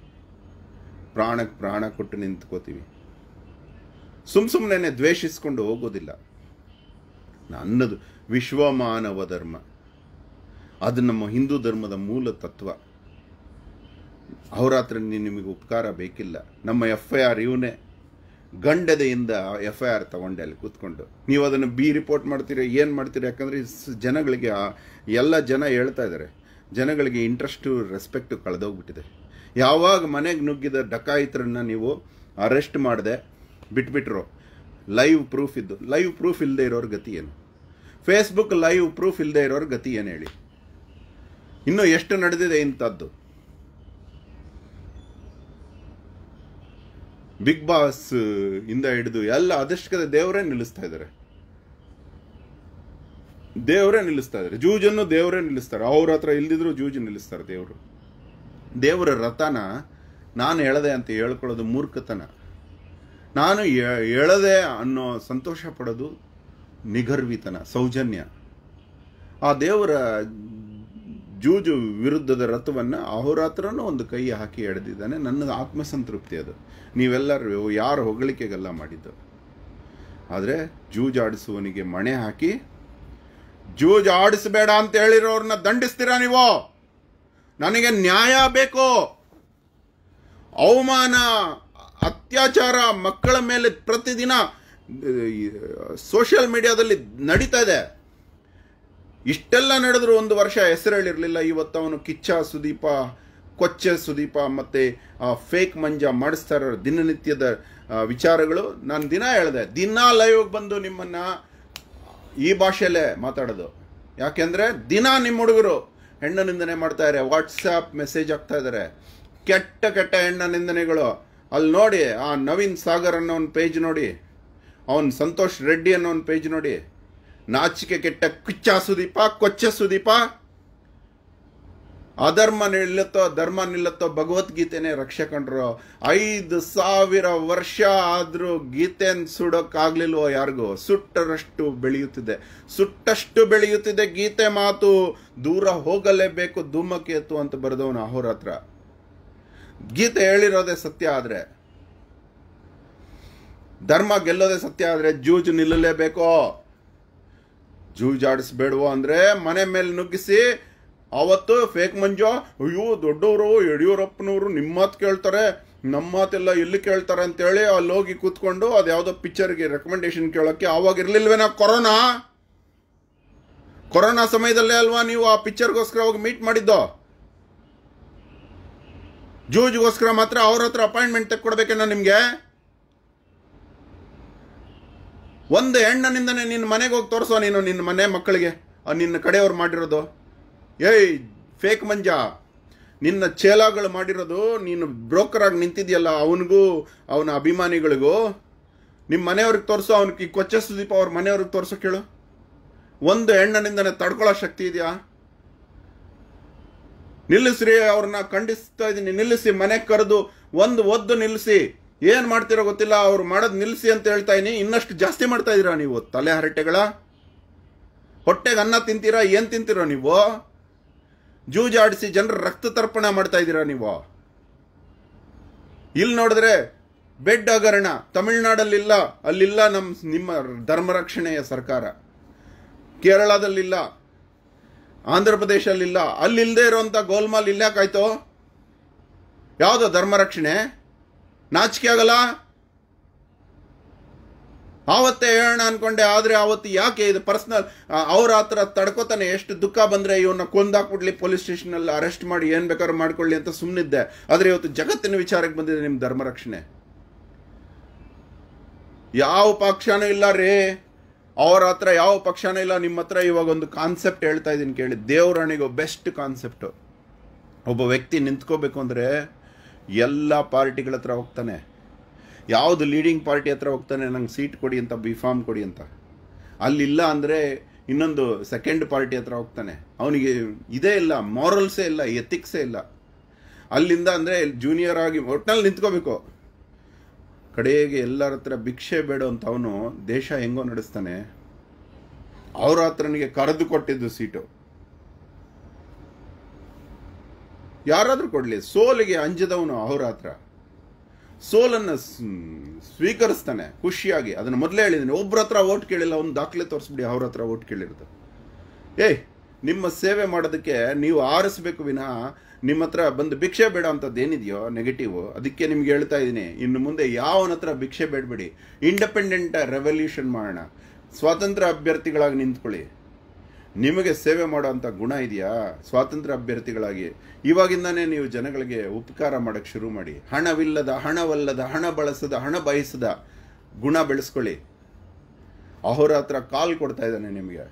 ಪ್ರಾಣಕ್ಕೆ ಪ್ರಾಣ ಕೊಟ್ಟು ನಿಂತ್ಕೋತೀವಿ ಸುಮ್ ಸುಮ್ಮನೆ ದ್ವೇಷಿಸ್ಕೊಂಡು ಹೋಗೋದಿಲ್ಲ ನನ್ನದು ವಿಶ್ವಮಾನವ ಧರ್ಮ ಅದು ನಮ್ಮ ಹಿಂದೂ ಧರ್ಮದ ಮೂಲ ತತ್ವ ಅವರಾತ್ರ ನಿಮಗೆ ಉಪಕಾರ ಬೇಕಿಲ್ಲ ನಮ್ಮ ಎಫ್ ಐ ಆರ್ ಇವನೇ ಗಂಡದೆಯಿಂದ ಎಫ್ ಐ ಆರ್ ತಗೊಂಡೆ ಅಲ್ಲಿ ಕೂತ್ಕೊಂಡು ನೀವು ಅದನ್ನು ಬಿ ರಿಪೋರ್ಟ್ ಮಾಡ್ತೀರಿ ಏನು ಮಾಡ್ತೀರಿ ಯಾಕಂದರೆ ಜನಗಳಿಗೆ ಎಲ್ಲ ಜನ ಹೇಳ್ತಾ ಇದ್ದಾರೆ ಜನಗಳಿಗೆ ಇಂಟ್ರೆಸ್ಟು ರೆಸ್ಪೆಕ್ಟು ಕಳೆದೋಗ್ಬಿಟ್ಟಿದೆ ಯಾವಾಗ ಮನೆಗೆ ನುಗ್ಗಿದ ಡಕಾಯಿತರನ್ನ ನೀವು ಅರೆಸ್ಟ್ ಮಾಡಿದೆ ಬಿಟ್ಬಿಟ್ರು ಲೈವ್ ಪ್ರೂಫ್ ಇದ್ದು ಲೈವ್ ಪ್ರೂಫ್ ಇಲ್ಲದೆ ಇರೋರ ಗತಿ ಏನು ಫೇಸ್ಬುಕ್ ಲೈವ್ ಪ್ರೂಫ್ ಇಲ್ಲದೆ ಇರೋರ ಗತಿ ಏನು ಹೇಳಿ ಇನ್ನೂ ಎಷ್ಟು ನಡೆದಿದೆ ಇಂಥದ್ದು ಬಿಗ್ ಬಾಸ್ ಇಂದ ಹಿಡಿದು ಎಲ್ಲ ಅದಷ್ಟ ದೇವರೇ ನಿಲ್ಲಿಸ್ತಾ ಇದ್ದಾರೆ ದೇವರೇ ನಿಲ್ಲಿಸ್ತಾ ಇದ್ದಾರೆ ಜೂಜನ್ನು ದೇವರೇ ನಿಲ್ಲಿಸ್ತಾರೆ ಅವ್ರ ಹತ್ರ ಇಲ್ದಿದ್ರು ಜೂಜು ನಿಲ್ಲಿಸ್ತಾರೆ ದೇವರು ದೇವರ ರಥನ ನಾನು ಹೇಳದೆ ಅಂತ ಹೇಳ್ಕೊಳ್ಳೋದು ಮೂರ್ಖತನ ನಾನು ಹೇಳದೆ ಅನ್ನೋ ಸಂತೋಷ ಪಡೋದು ನಿಗರ್ವಿತನ ಸೌಜನ್ಯ ಆ ದೇವರ ಜೂಜು ವಿರುದ್ಧದ ರಥವನ್ನು ಅಹೋರಾತ್ರನೂ ಒಂದು ಕೈ ಹಾಕಿ ಎಳೆದಿದ್ದಾನೆ ನನ್ನ ಆತ್ಮಸಂತೃಪ್ತಿ ಅದು ನೀವೆಲ್ಲರೂ ಯಾರು ಹೊಗಳಿಕೆಗೆಲ್ಲ ಮಾಡಿದ್ದು ಆದರೆ ಜೂಜಾಡಿಸುವನಿಗೆ ಮಣೆ ಹಾಕಿ ಜೂಜಾಡಿಸಬೇಡ ಅಂತ ಹೇಳಿರೋರನ್ನ ದಂಡಿಸ್ತೀರಾ ನೀವು ನನಗೆ ನ್ಯಾಯ ಬೇಕು ಅವಮಾನ ಅತ್ಯಾಚಾರ ಮಕ್ಕಳ ಮೇಲೆ ಪ್ರತಿದಿನ ಸೋಷಿಯಲ್ ಮೀಡಿಯಾದಲ್ಲಿ ನಡೀತಾ ಇದೆ ಇಷ್ಟೆಲ್ಲ ನಡೆದ್ರು ಒಂದು ವರ್ಷ ಹೆಸರು ಇವತ್ತು ಅವನು ಕಿಚ್ಚ ಸುದೀಪ ಕೊಚ್ಚ ಸುದೀಪ ಮತ್ತು ಫೇಕ್ ಮಂಜ ಮಾಡಿಸ್ತಾರ ದಿನನಿತ್ಯದ ವಿಚಾರಗಳು ನಾನು ದಿನ ಹೇಳಿದೆ ದಿನ ಲೈವ್ಗೆ ಬಂದು ನಿಮ್ಮನ್ನು ಈ ಭಾಷೆಯಲ್ಲೇ ಮಾತಾಡೋದು ಯಾಕೆಂದರೆ ದಿನ ನಿಮ್ಮ ಹುಡುಗರು ಹೆಣ್ಣು ನಿಂದನೆ ಮಾಡ್ತಾ ಇದ್ದಾರೆ ವಾಟ್ಸಾಪ್ ಮೆಸೇಜ್ ಆಗ್ತಾ ಇದ್ದಾರೆ ಕೆಟ್ಟ ಕೆಟ್ಟ ಹೆಣ್ಣ ನಿಂದನೆಗಳು ಅಲ್ಲಿ ನೋಡಿ ಆ ನವೀನ್ ಸಾಗರ್ ಅನ್ನೋ ಒಂದು ಪೇಜ್ ನೋಡಿ ಅವನ್ ಸಂತೋಷ್ ರೆಡ್ಡಿ ಅನ್ನೋ ಒಂದು ಪೇಜ್ ನೋಡಿ ನಾಚಿಕೆ ಕೆಟ್ಟ ಕಿಚ್ಚ ಸುದೀಪ ಕೊಚ್ಚ ಸುದೀಪ ಅಧರ್ಮ ನಿಲ್ಲುತ್ತೋ ಧರ್ಮ ನಿಲ್ಲತ್ತೋ ಭಗವದ್ಗೀತೆನೇ ರಕ್ಷಕಂಡ್ರು ಐದು ಸಾವಿರ ವರ್ಷ ಆದರೂ ಗೀತೆನ್ ಸುಡೋಕ್ಕಾಗ್ಲಿಲ್ವೋ ಯಾರಿಗೂ ಸುಟ್ಟರಷ್ಟು ಬೆಳೆಯುತ್ತಿದೆ ಸುಟ್ಟಷ್ಟು ಬೆಳೆಯುತ್ತಿದೆ ಗೀತೆ ಮಾತು ದೂರ ಹೋಗಲೇಬೇಕು ಧೂಮಕೇತು ಅಂತ ಬರೆದವನು ಅಹೋರಾತ್ರ ಗೀತೆ ಹೇಳಿರೋದೆ ಸತ್ಯ ಆದರೆ ಧರ್ಮ ಗೆಲ್ಲೋದೇ ಸತ್ಯ ಆದರೆ ಜೂಜು ನಿಲ್ಲಲೇಬೇಕು ಜೂಜಾಡಿಸ್ಬೇಡವೋ ಅಂದರೆ ಮನೆ ಮೇಲೆ ನುಗ್ಗಿಸಿ ಆವತ್ತು ಫೇಕ್ ಮಂಜು ಅಯ್ಯೋ ದೊಡ್ಡವರು ಯಡಿಯೂರಪ್ಪನವರು ನಿಮ್ಮ ಮಾತು ಕೇಳ್ತಾರೆ ನಮ್ಮ ಮಾತೆಲ್ಲ ಎಲ್ಲಿ ಕೇಳ್ತಾರೆ ಅಂತೇಳಿ ಅಲ್ಲಿ ಹೋಗಿ ಕೂತ್ಕೊಂಡು ಅದು ಯಾವುದೋ ಪಿಕ್ಚರ್ಗೆ ರೆಕಮೆಂಡೇಶನ್ ಕೇಳೋಕ್ಕೆ ಆವಾಗ ಇರಲಿಲ್ವೇನೋ ಕೊರೋನಾ ಕೊರೋನಾ ಸಮಯದಲ್ಲೇ ಅಲ್ವಾ ನೀವು ಆ ಪಿಕ್ಚರ್ಗೋಸ್ಕರ ಹೋಗಿ ಮೀಟ್ ಮಾಡಿದ್ದೋ ಜೂಜ್ಗೋಸ್ಕರ ಮಾತ್ರ ಅವ್ರ ಹತ್ರ ಅಪಾಯಿಂಟ್ಮೆಂಟ್ ತೆಕ್ಕೊಡ್ಬೇಕೇನೋ ನಿಮಗೆ ಒಂದು ಹೆಣ್ಣನಿಂದನೇ ನಿನ್ನ ಮನೆಗೆ ಹೋಗಿ ತೋರಿಸೋ ನೀನು ನಿನ್ನ ಮನೆ ಮಕ್ಕಳಿಗೆ ನಿನ್ನ ಕಡೆಯವ್ರು ಮಾಡಿರೋದು ಏಯ್ ಫೇಕ್ ಮಂಜ ನಿನ್ನ ಚೇಲಾಗಳು ಮಾಡಿರೋದು ನೀನು ಬ್ರೋಕರಾಗಿ ಆಗಿ ನಿಂತಿದ್ಯಲ್ಲ ಅವನಿಗೂ ಅವನ ಅಭಿಮಾನಿಗಳಿಗೂ ನಿಮ್ಮ ಮನೆಯವ್ರಿಗೆ ತೋರಿಸೋ ಅವನಿಗೆ ಕೊಚ್ಚ ಸುದೀಪ ಅವ್ರ ಮನೆಯವ್ರಿಗೆ ತೋರಿಸೋ ಕೇಳು ಒಂದು ಹೆಣ್ಣನಿಂದನೇ ತಡ್ಕೊಳ್ಳೋ ಶಕ್ತಿ ಇದೆಯಾ ನಿಲ್ಲಿಸ್ರಿ ಅವ್ರನ್ನ ಖಂಡಿಸ್ತಾ ಇದ್ದೀನಿ ನಿಲ್ಲಿಸಿ ಮನೆ ಕರೆದು ಒಂದು ಒದ್ದು ನಿಲ್ಲಿಸಿ ಏನು ಮಾಡ್ತಿರೋ ಗೊತ್ತಿಲ್ಲ ಅವ್ರು ಮಾಡೋದು ನಿಲ್ಲಿಸಿ ಅಂತ ಹೇಳ್ತಾ ಇನ್ನಷ್ಟು ಜಾಸ್ತಿ ಮಾಡ್ತಾ ಇದ್ದೀರಾ ನೀವು ತಲೆ ಹರಟೆಗಳ ಹೊಟ್ಟೆಗೆ ಅನ್ನ ತಿಂತೀರಾ ಏನು ತಿಂತೀರೋ ನೀವು ಜೂಜಾಡಿಸಿ ಜನರ ರಕ್ತ ತರ್ಪಣ ಮಾಡ್ತಾ ಇದ್ದೀರಾ ನೀವು ಇಲ್ಲಿ ನೋಡಿದ್ರೆ ಬೆಡ್ ಹಗರಣ ತಮಿಳ್ನಾಡಲ್ಲಿಲ್ಲ ಅಲ್ಲಿಲ್ಲ ನಮ್ಮ ನಿಮ್ಮ ಧರ್ಮ ರಕ್ಷಣೆಯ ಸರ್ಕಾರ ಕೇರಳದಲ್ಲಿಲ್ಲ ಆಂಧ್ರ ಪ್ರದೇಶಲ್ಲಿಲ್ಲ ಅಲ್ಲಿಲ್ಲದೆ ಇರೋಂಥ ಗೋಲ್ಮಾಲ್ ಇಲ್ಲಾಕಾಯ್ತು ಯಾವುದೋ ಧರ್ಮ ರಕ್ಷಣೆ ನಾಚಿಕೆ ಆಗಲ್ಲ ಆವತ್ತೇ ಹೇಳೋಣ ಅನ್ಕೊಂಡೆ ಆದರೆ ಆವತ್ತು ಯಾಕೆ ಇದು ಪರ್ಸ್ನಲ್ ಅವ್ರ ಹತ್ರ ತಡ್ಕೋತಾನೆ ಎಷ್ಟು ದುಃಖ ಬಂದರೆ ಇವನ್ನ ಕೊಂದಾಕ್ಬಿಡ್ಲಿ ಪೊಲೀಸ್ ಸ್ಟೇಷನಲ್ಲಿ ಅರೆಸ್ಟ್ ಮಾಡಿ ಏನು ಬೇಕಾದ್ರೂ ಮಾಡ್ಕೊಳ್ಳಿ ಅಂತ ಸುಮ್ಮನಿದ್ದೆ ಆದರೆ ಇವತ್ತು ಜಗತ್ತಿನ ವಿಚಾರಕ್ಕೆ ಬಂದಿದೆ ನಿಮ್ಮ ಧರ್ಮರಕ್ಷಣೆ ಯಾವ ಪಕ್ಷನೂ ಇಲ್ಲ ರೀ ಅವ್ರ ಹತ್ರ ಯಾವ ಪಕ್ಷನೂ ಇಲ್ಲ ನಿಮ್ಮ ಹತ್ರ ಇವಾಗ ಒಂದು ಕಾನ್ಸೆಪ್ಟ್ ಹೇಳ್ತಾ ಇದ್ದೀನಿ ಕೇಳಿ ದೇವರಾಣಿಗೆ ಬೆಸ್ಟ್ ಕಾನ್ಸೆಪ್ಟು ಒಬ್ಬ ವ್ಯಕ್ತಿ ನಿಂತ್ಕೋಬೇಕು ಅಂದರೆ ಎಲ್ಲ ಪಾರ್ಟಿಗಳ ಹತ್ರ ಹೋಗ್ತಾನೆ ಯಾವುದು ಲೀಡಿಂಗ್ ಪಾರ್ಟಿ ಹತ್ರ ಹೋಗ್ತಾನೆ ನಂಗೆ ಸೀಟ್ ಕೊಡಿ ಅಂತ ಬಿ ಫಾರ್ಮ್ ಕೊಡಿ ಅಂತ ಅಲ್ಲಿಲ್ಲ ಅಂದರೆ ಇನ್ನೊಂದು ಸೆಕೆಂಡ್ ಪಾರ್ಟಿ ಹತ್ರ ಹೋಗ್ತಾನೆ ಅವನಿಗೆ ಇದೇ ಇಲ್ಲ ಮಾರಲ್ಸೇ ಇಲ್ಲ ಎಥಿಕ್ಸೇ ಇಲ್ಲ ಅಲ್ಲಿಂದ ಅಂದರೆ ಜೂನಿಯರ್ ಆಗಿ ಒಟ್ನಲ್ಲಿ ನಿಂತ್ಕೋಬೇಕು ಕಡೆಗೆ ಎಲ್ಲರ ಹತ್ರ ಭಿಕ್ಷೆ ಬೇಡ ಅಂತ ಅವನು ದೇಶ ಹೆಂಗೋ ನಡೆಸ್ತಾನೆ ಅವ್ರ ಹತ್ರನಿಗೆ ಕರೆದು ಕೊಟ್ಟಿದ್ದು ಸೀಟು ಯಾರಾದರೂ ಕೊಡಲಿ ಸೋಲಿಗೆ ಅಂಜದವನು ಅವ್ರ ಹತ್ರ ಸೋಲನ್ನು ಸ್ವೀಕರಿಸ್ತಾನೆ ಖುಷಿಯಾಗಿ ಅದನ್ನು ಮೊದಲೇ ಹೇಳಿದ್ದೀನಿ ಒಬ್ಬರ ಹತ್ರ ಓಟ್ ಕೇಳಿಲ್ಲ ಒಂದು ದಾಖಲೆ ತೋರಿಸ್ಬಿಡಿ ಅವ್ರ ಹತ್ರ ಓಟ್ ಕೇಳಿರ್ತಾರೆ ಏಯ್ ನಿಮ್ಮ ಸೇವೆ ಮಾಡೋದಕ್ಕೆ ನೀವು ಆರಿಸ್ಬೇಕು ವಿನಃ ನಿಮ್ಮ ಹತ್ರ ಬಂದು ಭಿಕ್ಷೆ ಬೇಡ ಏನಿದೆಯೋ ನೆಗೆಟಿವ್ ಅದಕ್ಕೆ ನಿಮ್ಗೆ ಹೇಳ್ತಾ ಇದ್ದೀನಿ ಇನ್ನು ಮುಂದೆ ಯಾವನ ಹತ್ರ ಭಿಕ್ಷೆ ಬೇಡಬೇಡಿ ಇಂಡಿಪೆಂಡೆಂಟ್ ರೆವಲ್ಯೂಷನ್ ಮಾಡೋಣ ಸ್ವಾತಂತ್ರ್ಯ ಅಭ್ಯರ್ಥಿಗಳಾಗಿ ನಿಂತ್ಕೊಳ್ಳಿ ನಿಮಗೆ ಸೇವೆ ಮಾಡೋವಂಥ ಗುಣ ಇದೆಯಾ ಸ್ವಾತಂತ್ರ್ಯ ಅಭ್ಯರ್ಥಿಗಳಾಗಿ ಇವಾಗಿಂದನೇ ನೀವು ಜನಗಳಿಗೆ ಉಪಕಾರ ಮಾಡೋಕ್ಕೆ ಶುರು ಮಾಡಿ ಹಣವಿಲ್ಲದ ಹಣವಲ್ಲದ ಹಣ ಬಳಸದ ಹಣ ಬಯಸದ ಗುಣ ಬೆಳೆಸ್ಕೊಳ್ಳಿ ಅಹೋರಾತ್ರ ಕಾಲ್ ಕೊಡ್ತಾ ಇದ್ದಾನೆ ನಿಮಗೆ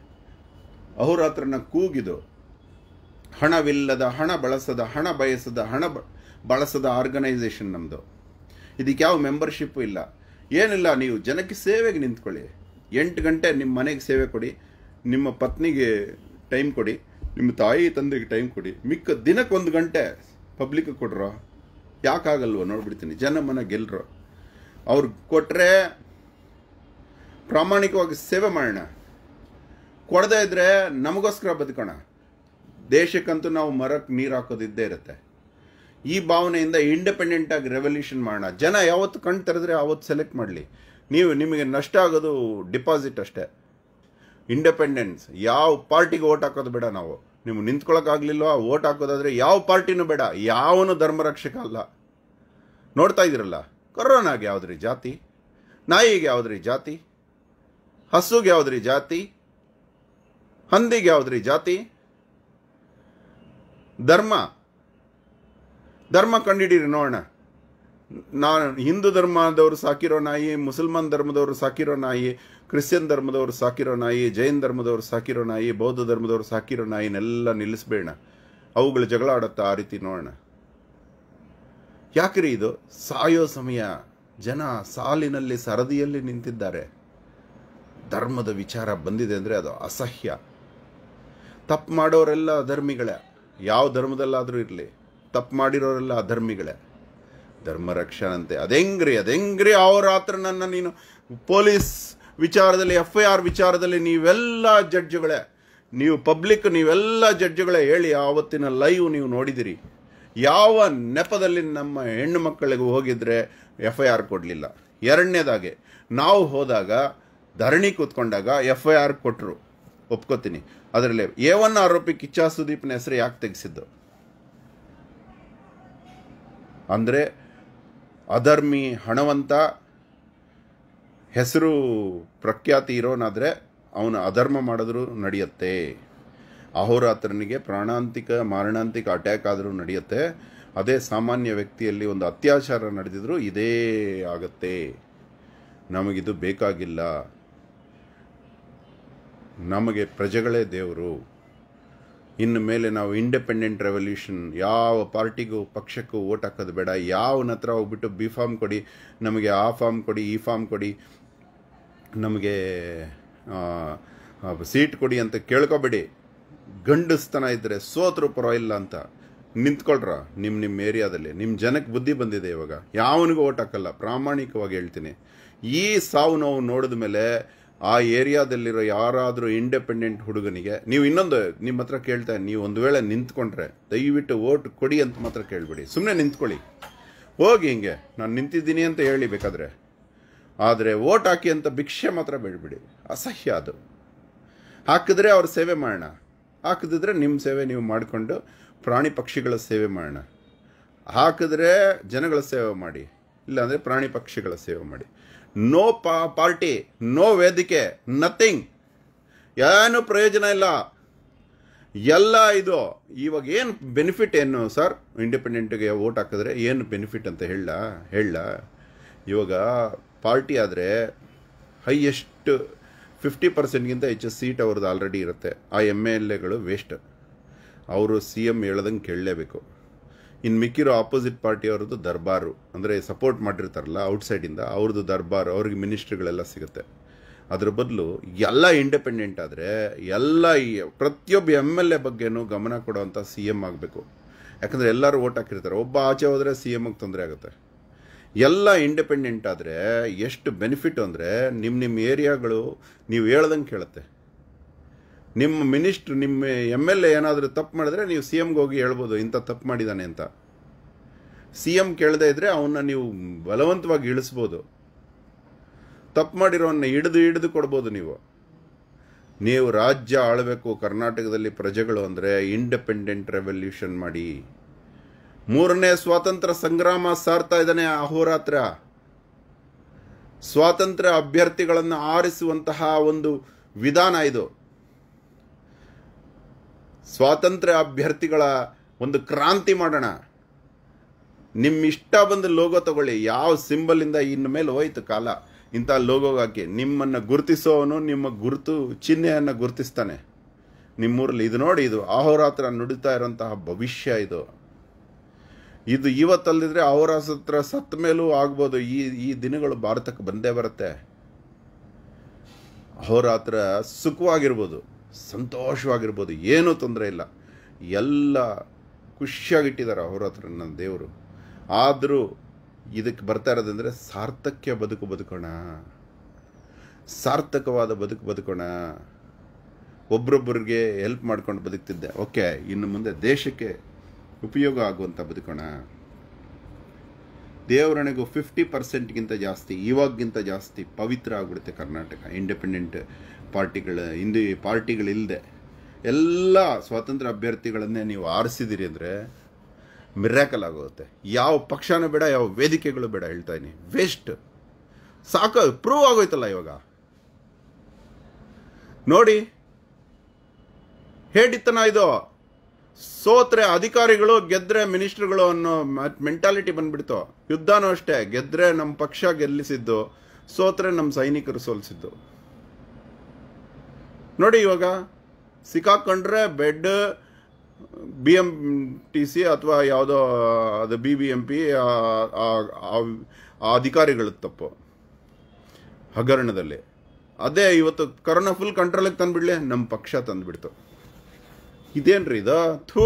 ಅಹೋರಾತ್ರನ ಕೂಗಿದು ಹಣವಿಲ್ಲದ ಹಣ ಬಳಸದ ಹಣ ಬಯಸದ ಹಣ ಬಳಸದ ಆರ್ಗನೈಸೇಷನ್ ನಮ್ಮದು ಇದಕ್ಕೆ ಯಾವ ಮೆಂಬರ್ಶಿಪ್ಪು ಇಲ್ಲ ಏನಿಲ್ಲ ನೀವು ಜನಕ್ಕೆ ಸೇವೆಗೆ ನಿಂತ್ಕೊಳ್ಳಿ ಎಂಟು ಗಂಟೆ ನಿಮ್ಮ ಮನೆಗೆ ಸೇವೆ ಕೊಡಿ ನಿಮ್ಮ ಪತ್ನಿಗೆ ಟೈಮ್ ಕೊಡಿ ನಿಮ್ಮ ತಾಯಿ ತಂದೆಗೆ ಟೈಮ್ ಕೊಡಿ ಮಿಕ್ಕ ದಿನಕ್ಕೆ ಒಂದು ಗಂಟೆ ಪಬ್ಲಿಕ್ಗೆ ಕೊಡ್ರ ಯಾಕಾಗಲ್ವ ನೋಡ್ಬಿಡ್ತೀನಿ ಜನ ಮನ ಗೆಲ್ಲರು ಅವ್ರಿಗೆ ಕೊಟ್ಟರೆ ಪ್ರಾಮಾಣಿಕವಾಗಿ ಸೇವೆ ಮಾಡೋಣ ಕೊಡದೇ ಇದ್ದರೆ ನಮಗೋಸ್ಕರ ಬದುಕೋಣ ದೇಶಕ್ಕಂತೂ ನಾವು ಮರಕ್ಕೆ ನೀರು ಹಾಕೋದಿದ್ದೇ ಇರುತ್ತೆ ಈ ಭಾವನೆಯಿಂದ ಇಂಡಿಪೆಂಡೆಂಟ್ ಆಗಿ ರೆವಲ್ಯೂಷನ್ ಮಾಡೋಣ ಜನ ಯಾವತ್ತು ಕಣ್ ತೆರೆದ್ರೆ ಆವತ್ತು ಸೆಲೆಕ್ಟ್ ಮಾಡಲಿ ನೀವು ನಿಮಗೆ ನಷ್ಟ ಆಗೋದು ಡಿಪಾಸಿಟ್ ಅಷ್ಟೇ ಇಂಡಿಪೆಂಡೆನ್ಸ್ ಯಾವ ಪಾರ್ಟಿಗೆ ಓಟ್ ಹಾಕೋದು ಬೇಡ ನಾವು ನೀವು ನಿಂತ್ಕೊಳ್ಳೋಕ್ಕಾಗಲಿಲ್ವಾ ಓಟ್ ಹಾಕೋದಾದರೆ ಯಾವ ಪಾರ್ಟಿನೂ ಬೇಡ ಯಾವನು ರಕ್ಷಕ ಅಲ್ಲ ನೋಡ್ತಾ ಇದ್ದೀರಲ್ಲ ಕೊರೋನಾಗೆ ಯಾವುದ್ರಿ ಜಾತಿ ನಾಯಿಗೆ ಯಾವುದ್ರಿ ಜಾತಿ ಹಸುಗೆ ಯಾವುದ್ರಿ ಜಾತಿ ಹಂದಿಗೆ ಯಾವುದ್ರಿ ಜಾತಿ ಧರ್ಮ ಧರ್ಮ ಕಂಡಿಡೀರಿ ನೋಡೋಣ ನಾನು ಹಿಂದೂ ಧರ್ಮದವರು ಸಾಕಿರೋ ನಾಯಿ ಮುಸಲ್ಮಾನ್ ಧರ್ಮದವರು ಸಾಕಿರೋ ನಾಯಿ ಕ್ರಿಶ್ಚಿಯನ್ ಧರ್ಮದವರು ಸಾಕಿರೋ ನಾಯಿ ಜೈನ್ ಧರ್ಮದವರು ಸಾಕಿರೋ ನಾಯಿ ಬೌದ್ಧ ಧರ್ಮದವರು ಸಾಕಿರೋ ನಾಯಿನೆಲ್ಲ ನಿಲ್ಲಿಸ್ಬೇಡ ಅವುಗಳು ಜಗಳ ಆಡುತ್ತಾ ಆ ರೀತಿ ನೋಡೋಣ ಯಾಕ್ರಿ ಇದು ಸಾಯೋ ಸಮಯ ಜನ ಸಾಲಿನಲ್ಲಿ ಸರದಿಯಲ್ಲಿ ನಿಂತಿದ್ದಾರೆ ಧರ್ಮದ ವಿಚಾರ ಬಂದಿದೆ ಅಂದರೆ ಅದು ಅಸಹ್ಯ ತಪ್ಪು ಮಾಡೋರೆಲ್ಲ ಅಧರ್ಮಿಗಳೇ ಯಾವ ಧರ್ಮದಲ್ಲಾದರೂ ಇರಲಿ ತಪ್ಪು ಮಾಡಿರೋರೆಲ್ಲ ಅಧರ್ಮಿಗಳೇ ಧರ್ಮ ರಕ್ಷಣಂತೆ ಅದೆಂಗ್ರಿ ಅದೆಂಗ್ರಿ ಅವರಾತ್ರ ನನ್ನ ನೀನು ಪೊಲೀಸ್ ವಿಚಾರದಲ್ಲಿ ಎಫ್ ಐ ಆರ್ ವಿಚಾರದಲ್ಲಿ ನೀವೆಲ್ಲ ಜಡ್ಜ್ಗಳೇ ನೀವು ಪಬ್ಲಿಕ್ ನೀವೆಲ್ಲ ಜಡ್ಜ್ಗಳೇ ಹೇಳಿ ಆವತ್ತಿನ ಲೈವ್ ನೀವು ನೋಡಿದಿರಿ ಯಾವ ನೆಪದಲ್ಲಿ ನಮ್ಮ ಹೆಣ್ಣು ಮಕ್ಕಳಿಗೆ ಹೋಗಿದ್ರೆ ಎಫ್ ಐ ಆರ್ ಕೊಡಲಿಲ್ಲ ಎರಡನೇದಾಗೆ ನಾವು ಹೋದಾಗ ಧರಣಿ ಕೂತ್ಕೊಂಡಾಗ ಎಫ್ ಐ ಆರ್ ಕೊಟ್ಟರು ಒಪ್ಕೋತೀನಿ ಅದರಲ್ಲಿ ಎ ಒನ್ ಆರೋಪಿ ಕಿಚ್ಚಾ ಸುದೀಪ್ನ ಹೆಸರು ಯಾಕೆ ತೆಗೆಸಿದ್ದು ಅಂದರೆ ಅಧರ್ಮಿ ಹಣವಂತ ಹೆಸರು ಪ್ರಖ್ಯಾತಿ ಇರೋನಾದರೆ ಅವನು ಅಧರ್ಮ ಮಾಡಿದ್ರೂ ನಡೆಯುತ್ತೆ ಅಹೋರಾತ್ರನಿಗೆ ಪ್ರಾಣಾಂತಿಕ ಮಾರಣಾಂತಿಕ ಅಟ್ಯಾಕ್ ಆದರೂ ನಡೆಯುತ್ತೆ ಅದೇ ಸಾಮಾನ್ಯ ವ್ಯಕ್ತಿಯಲ್ಲಿ ಒಂದು ಅತ್ಯಾಚಾರ ನಡೆದಿದ್ರೂ ಇದೇ ಆಗತ್ತೆ ನಮಗಿದು ಬೇಕಾಗಿಲ್ಲ ನಮಗೆ ಪ್ರಜೆಗಳೇ ದೇವರು ಇನ್ನು ಮೇಲೆ ನಾವು ಇಂಡಿಪೆಂಡೆಂಟ್ ರೆವಲ್ಯೂಷನ್ ಯಾವ ಪಾರ್ಟಿಗೂ ಪಕ್ಷಕ್ಕೂ ಓಟ್ ಹಾಕೋದು ಬೇಡ ಯಾವನ ಹತ್ರ ಹೋಗ್ಬಿಟ್ಟು ಬಿ ಫಾರ್ಮ್ ಕೊಡಿ ನಮಗೆ ಆ ಫಾರ್ಮ್ ಕೊಡಿ ಈ ಫಾರ್ಮ್ ಕೊಡಿ ನಮಗೆ ಸೀಟ್ ಕೊಡಿ ಅಂತ ಕೇಳ್ಕೊಬೇಡಿ ಗಂಡಸ್ತನ ಇದ್ದರೆ ಸೋತರು ಪರವಾಗಿಲ್ಲ ಅಂತ ನಿಂತ್ಕೊಳ್ರ ನಿಮ್ಮ ನಿಮ್ಮ ಏರಿಯಾದಲ್ಲಿ ನಿಮ್ಮ ಜನಕ್ಕೆ ಬುದ್ಧಿ ಬಂದಿದೆ ಇವಾಗ ಯಾವನಿಗೂ ಓಟ್ ಹಾಕಲ್ಲ ಪ್ರಾಮಾಣಿಕವಾಗಿ ಹೇಳ್ತೀನಿ ಈ ಸಾವು ನೋವು ನೋಡಿದ ಮೇಲೆ ಆ ಏರಿಯಾದಲ್ಲಿರೋ ಯಾರಾದರೂ ಇಂಡಿಪೆಂಡೆಂಟ್ ಹುಡುಗನಿಗೆ ನೀವು ಇನ್ನೊಂದು ನಿಮ್ಮ ಹತ್ರ ಕೇಳ್ತಾ ನೀವು ಒಂದು ವೇಳೆ ನಿಂತ್ಕೊಂಡ್ರೆ ದಯವಿಟ್ಟು ಓಟ್ ಕೊಡಿ ಅಂತ ಮಾತ್ರ ಕೇಳಬೇಡಿ ಸುಮ್ಮನೆ ನಿಂತ್ಕೊಳ್ಳಿ ಹೋಗಿ ಹಿಂಗೆ ನಾನು ನಿಂತಿದ್ದೀನಿ ಅಂತ ಹೇಳಿ ಬೇಕಾದರೆ ಆದರೆ ಓಟ್ ಹಾಕಿ ಅಂತ ಭಿಕ್ಷೆ ಮಾತ್ರ ಬೇಡಬಿಡಿ ಅಸಹ್ಯ ಅದು ಹಾಕಿದ್ರೆ ಅವ್ರ ಸೇವೆ ಮಾಡೋಣ ಹಾಕಿದ್ರೆ ನಿಮ್ಮ ಸೇವೆ ನೀವು ಮಾಡಿಕೊಂಡು ಪ್ರಾಣಿ ಪಕ್ಷಿಗಳ ಸೇವೆ ಮಾಡೋಣ ಹಾಕಿದ್ರೆ ಜನಗಳ ಸೇವೆ ಮಾಡಿ ಇಲ್ಲಾಂದರೆ ಪ್ರಾಣಿ ಪಕ್ಷಿಗಳ ಸೇವೆ ಮಾಡಿ ನೋ ಪಾರ್ಟಿ ನೋ ವೇದಿಕೆ ನಥಿಂಗ್ ಏನೂ ಪ್ರಯೋಜನ ಇಲ್ಲ ಎಲ್ಲ ಇದು ಇವಾಗ ಏನು ಬೆನಿಫಿಟ್ ಏನು ಸರ್ ಇಂಡಿಪೆಂಡೆಂಟ್ಗೆ ಓಟ್ ಹಾಕಿದ್ರೆ ಏನು ಬೆನಿಫಿಟ್ ಅಂತ ಹೇಳ ಹೇಳ ಇವಾಗ ಪಾರ್ಟಿ ಆದರೆ ಹೈಯೆಸ್ಟ್ ಫಿಫ್ಟಿ ಪರ್ಸೆಂಟ್ಗಿಂತ ಹೆಚ್ಚು ಸೀಟ್ ಅವ್ರದ್ದು ಆಲ್ರೆಡಿ ಇರುತ್ತೆ ಆ ಎಮ್ ಎಲ್ ಎಗಳು ವೇಸ್ಟ್ ಅವರು ಸಿ ಎಮ್ ಹೇಳ್ದಂಗೆ ಕೇಳಲೇಬೇಕು ಇನ್ನು ಮಿಕ್ಕಿರೋ ಆಪೋಸಿಟ್ ಪಾರ್ಟಿ ದರ್ಬಾರು ಅಂದರೆ ಸಪೋರ್ಟ್ ಮಾಡಿರ್ತಾರಲ್ಲ ಔಟ್ಸೈಡಿಂದ ಅವ್ರದ್ದು ದರ್ಬಾರು ಅವ್ರಿಗೆ ಮಿನಿಸ್ಟ್ರಿಗಳೆಲ್ಲ ಸಿಗುತ್ತೆ ಅದ್ರ ಬದಲು ಎಲ್ಲ ಇಂಡಿಪೆಂಡೆಂಟ್ ಆದರೆ ಎಲ್ಲ ಪ್ರತಿಯೊಬ್ಬ ಎಮ್ ಎಲ್ ಎ ಬಗ್ಗೆನೂ ಗಮನ ಕೊಡೋವಂಥ ಸಿ ಎಮ್ ಆಗಬೇಕು ಯಾಕಂದರೆ ಎಲ್ಲರೂ ಓಟ್ ಹಾಕಿರ್ತಾರೆ ಒಬ್ಬ ಆಚೆ ಹೋದರೆ ಸಿ ಎಮ್ಗೆ ತೊಂದರೆ ಆಗುತ್ತೆ ಎಲ್ಲ ಇಂಡಿಪೆಂಡೆಂಟ್ ಆದರೆ ಎಷ್ಟು ಬೆನಿಫಿಟ್ ಅಂದರೆ ನಿಮ್ಮ ನಿಮ್ಮ ಏರಿಯಾಗಳು ನೀವು ಹೇಳ್ದಂಗೆ ಕೇಳುತ್ತೆ ನಿಮ್ಮ ಮಿನಿಸ್ಟ್ರ್ ನಿಮ್ಮ ಎಮ್ ಎಲ್ ಎ ಏನಾದರೂ ತಪ್ಪು ಮಾಡಿದ್ರೆ ನೀವು ಸಿ ಎಮ್ಗೆ ಹೋಗಿ ಹೇಳ್ಬೋದು ಇಂಥ ತಪ್ಪು ಮಾಡಿದ್ದಾನೆ ಅಂತ ಸಿ ಎಮ್ ಕೇಳದೆ ಇದ್ದರೆ ಅವನ್ನ ನೀವು ಬಲವಂತವಾಗಿ ಇಳಿಸ್ಬೋದು ತಪ್ಪು ಮಾಡಿರೋನ್ನ ಹಿಡಿದು ಹಿಡಿದು ಕೊಡ್ಬೋದು ನೀವು ನೀವು ರಾಜ್ಯ ಆಳಬೇಕು ಕರ್ನಾಟಕದಲ್ಲಿ ಪ್ರಜೆಗಳು ಅಂದರೆ ಇಂಡಿಪೆಂಡೆಂಟ್ ರೆವಲ್ಯೂಷನ್ ಮಾಡಿ ಮೂರನೇ ಸ್ವಾತಂತ್ರ್ಯ ಸಂಗ್ರಾಮ ಸಾರ್ತಾ ಇದ್ದಾನೆ ಅಹೋರಾತ್ರ ಸ್ವಾತಂತ್ರ್ಯ ಅಭ್ಯರ್ಥಿಗಳನ್ನು ಆರಿಸುವಂತಹ ಒಂದು ವಿಧಾನ ಇದು ಸ್ವಾತಂತ್ರ್ಯ ಅಭ್ಯರ್ಥಿಗಳ ಒಂದು ಕ್ರಾಂತಿ ಮಾಡೋಣ ನಿಮ್ಮ ಇಷ್ಟ ಬಂದ ಲೋಗೋ ತಗೊಳ್ಳಿ ಯಾವ ಸಿಂಬಲಿಂದ ಇನ್ನು ಮೇಲೆ ಹೋಯ್ತು ಕಾಲ ಇಂಥ ಲೋಗೋ ನಿಮ್ಮನ್ನು ಗುರುತಿಸೋವನು ನಿಮ್ಮ ಗುರುತು ಚಿಹ್ನೆಯನ್ನು ಗುರುತಿಸ್ತಾನೆ ನಿಮ್ಮೂರಲ್ಲಿ ಇದು ನೋಡಿ ಇದು ಆಹೋರಾತ್ರ ನುಡಿತಾ ಇರುವಂತಹ ಭವಿಷ್ಯ ಇದು ಇದು ಇವತ್ತಲ್ಲಿದ್ರೆ ಅವರ ಹತ್ರ ಸತ್ತ ಮೇಲೂ ಆಗ್ಬೋದು ಈ ಈ ದಿನಗಳು ಭಾರತಕ್ಕೆ ಬಂದೇ ಬರುತ್ತೆ ಅವರ ಹತ್ರ ಸುಖವಾಗಿರ್ಬೋದು ಸಂತೋಷವಾಗಿರ್ಬೋದು ಏನೂ ತೊಂದರೆ ಇಲ್ಲ ಎಲ್ಲ ಖುಷಿಯಾಗಿಟ್ಟಿದ್ದಾರೆ ಅವ್ರ ಹತ್ರ ನನ್ನ ದೇವರು ಆದರೂ ಇದಕ್ಕೆ ಬರ್ತಾ ಇರೋದಂದರೆ ಸಾರ್ಥಕ್ಯ ಬದುಕು ಬದುಕೋಣ ಸಾರ್ಥಕವಾದ ಬದುಕು ಬದುಕೋಣ ಒಬ್ರೊಬ್ಬರಿಗೆ ಹೆಲ್ಪ್ ಮಾಡ್ಕೊಂಡು ಬದುಕ್ತಿದ್ದೆ ಓಕೆ ಇನ್ನು ಮುಂದೆ ದೇಶಕ್ಕೆ ಉಪಯೋಗ ಆಗುವಂಥ ಬದುಕೋಣ ದೇವರಣೆಗೂ ಫಿಫ್ಟಿ ಪರ್ಸೆಂಟ್ಗಿಂತ ಜಾಸ್ತಿ ಇವಾಗಿಂತ ಜಾಸ್ತಿ ಪವಿತ್ರ ಆಗ್ಬಿಡುತ್ತೆ ಕರ್ನಾಟಕ ಇಂಡಿಪೆಂಡೆಂಟ್ ಪಾರ್ಟಿಗಳು ಹಿಂದಿ ಪಾರ್ಟಿಗಳಿಲ್ಲದೆ ಎಲ್ಲ ಸ್ವಾತಂತ್ರ್ಯ ಅಭ್ಯರ್ಥಿಗಳನ್ನೇ ನೀವು ಆರಿಸಿದಿರಿ ಅಂದರೆ ಮಿರ್ಯಾಕಲ್ ಆಗೋಗುತ್ತೆ ಯಾವ ಪಕ್ಷನೂ ಬೇಡ ಯಾವ ವೇದಿಕೆಗಳು ಬೇಡ ಹೇಳ್ತಾ ಇದೀನಿ ವೇಸ್ಟ್ ಸಾಕು ಪ್ರೂವ್ ಆಗೋಯ್ತಲ್ಲ ಇವಾಗ ನೋಡಿ ಹೇಳಿತ್ತನ ಇದು ಸೋತ್ರೆ ಅಧಿಕಾರಿಗಳು ಗೆದ್ರೆ ಮಿನಿಸ್ಟರ್ಗಳು ಅನ್ನೋ ಮೆಂಟಾಲಿಟಿ ಬಂದ್ಬಿಡ್ತು ಯುದ್ಧನೂ ಅಷ್ಟೇ ಗೆದ್ರೆ ನಮ್ಮ ಪಕ್ಷ ಗೆಲ್ಲಿಸಿದ್ದು ಸೋತ್ರೆ ನಮ್ಮ ಸೈನಿಕರು ಸೋಲಿಸಿದ್ದು ನೋಡಿ ಇವಾಗ ಸಿಕ್ಕಾಕೊಂಡ್ರೆ bed B M T C ಅಥವಾ ಯಾವುದೋ ಅದು ಬಿ ಬಿ ಎಮ್ ಪಿ ಆ ಅಧಿಕಾರಿಗಳ ತಪ್ಪು ಹಗರಣದಲ್ಲಿ ಅದೇ ಇವತ್ತು ಕರೋನಾ ಫುಲ್ ಕಂಟ್ರೋಲಿಗೆ ತಂದುಬಿಡ್ಲೆ ನಮ್ಮ ಪಕ್ಷ ತಂದುಬಿಡ್ತು ಇದೇನ್ರಿ ಇದು ಥೂ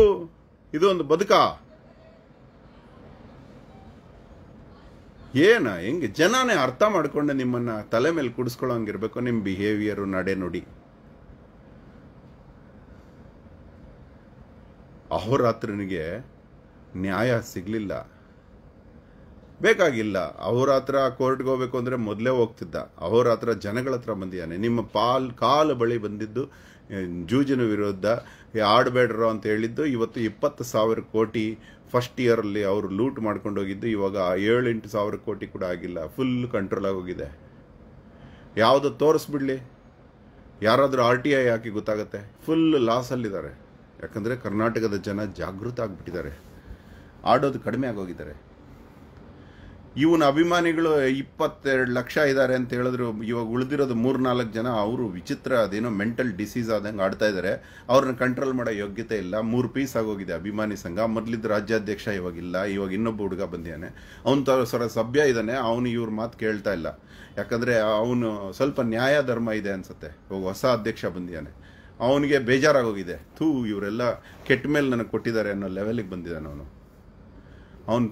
ಇದು ಒಂದು ಬದುಕ ಏನ ಹೆಂಗೆ ಜನನೇ ಅರ್ಥ ಮಾಡ್ಕೊಂಡು ನಿಮ್ಮನ್ನ ತಲೆ ಮೇಲೆ ಕುಡಿಸ್ಕೊಳ್ಳೋಂಗಿರ್ಬೇಕು ನಿಮ್ಮ ಬಿಹೇವಿಯರ್ ನಡೆ ನುಡಿ ಅಹೋರಾತ್ರನಿಗೆ ನ್ಯಾಯ ಸಿಗಲಿಲ್ಲ ಬೇಕಾಗಿಲ್ಲ ಅಹೋರಾತ್ರ ಕೋರ್ಟ್ಗೆ ಹೋಗ್ಬೇಕು ಅಂದ್ರೆ ಮೊದಲೇ ಹೋಗ್ತಿದ್ದ ಅಹೋರಾತ್ರ ಜನಗಳ ಹತ್ರ ಬಂದಿದ್ದಾನೆ ನಿಮ್ಮ ಪಾಲ್ ಕಾಲು ಬಳಿ ಬಂದಿದ್ದು ಜೂಜಿನ ವಿರುದ್ಧ ಆಡಬೇಡ್ರೋ ಅಂತ ಹೇಳಿದ್ದು ಇವತ್ತು ಇಪ್ಪತ್ತು ಸಾವಿರ ಕೋಟಿ ಫಸ್ಟ್ ಇಯರಲ್ಲಿ ಅವರು ಲೂಟ್ ಮಾಡ್ಕೊಂಡು ಹೋಗಿದ್ದು ಇವಾಗ ಏಳು ಎಂಟು ಸಾವಿರ ಕೋಟಿ ಕೂಡ ಆಗಿಲ್ಲ ಫುಲ್ ಕಂಟ್ರೋಲ್ ಆಗೋಗಿದೆ ಯಾವುದು ತೋರಿಸ್ಬಿಡ್ಲಿ ಯಾರಾದರೂ ಆರ್ ಟಿ ಐ ಹಾಕಿ ಗೊತ್ತಾಗುತ್ತೆ ಫುಲ್ ಲಾಸಲ್ಲಿದ್ದಾರೆ ಯಾಕಂದರೆ ಕರ್ನಾಟಕದ ಜನ ಜಾಗೃತ ಆಗಿಬಿಟ್ಟಿದ್ದಾರೆ ಆಡೋದು ಕಡಿಮೆ ಆಗೋಗಿದ್ದಾರೆ ಇವನ ಅಭಿಮಾನಿಗಳು ಇಪ್ಪತ್ತೆರಡು ಲಕ್ಷ ಇದ್ದಾರೆ ಅಂತ ಹೇಳಿದ್ರು ಇವಾಗ ಉಳಿದಿರೋದು ಮೂರು ನಾಲ್ಕು ಜನ ಅವರು ವಿಚಿತ್ರ ಅದೇನೋ ಮೆಂಟಲ್ ಡಿಸೀಸ್ ಆದಂಗೆ ಆಡ್ತಾ ಇದ್ದಾರೆ ಅವ್ರನ್ನ ಕಂಟ್ರೋಲ್ ಮಾಡೋ ಯೋಗ್ಯತೆ ಇಲ್ಲ ಮೂರು ಪೀಸ್ ಆಗೋಗಿದೆ ಅಭಿಮಾನಿ ಸಂಘ ಮೊದಲಿದ್ದ ರಾಜ್ಯಾಧ್ಯಕ್ಷ ಇವಾಗಿಲ್ಲ ಇವಾಗ ಇನ್ನೊಬ್ಬ ಹುಡುಗ ಬಂದಿದ್ದಾನೆ ಅವ್ನು ತರ ಸ್ವರ ಸಭ್ಯ ಇದ್ದಾನೆ ಅವನು ಇವ್ರ ಮಾತು ಕೇಳ್ತಾ ಇಲ್ಲ ಯಾಕಂದರೆ ಅವನು ಸ್ವಲ್ಪ ನ್ಯಾಯ ಧರ್ಮ ಇದೆ ಅನಿಸುತ್ತೆ ಇವಾಗ ಹೊಸ ಅಧ್ಯಕ್ಷ ಬಂದಿದ್ದಾನೆ ಅವನಿಗೆ ಬೇಜಾರಾಗೋಗಿದೆ ಥೂ ಇವರೆಲ್ಲ ಕೆಟ್ಟ ಮೇಲೆ ನನಗೆ ಕೊಟ್ಟಿದ್ದಾರೆ ಅನ್ನೋ ಲೆವೆಲಿಗೆ ಬಂದಿದ್ದಾನೆ ಅವನು ಅವನು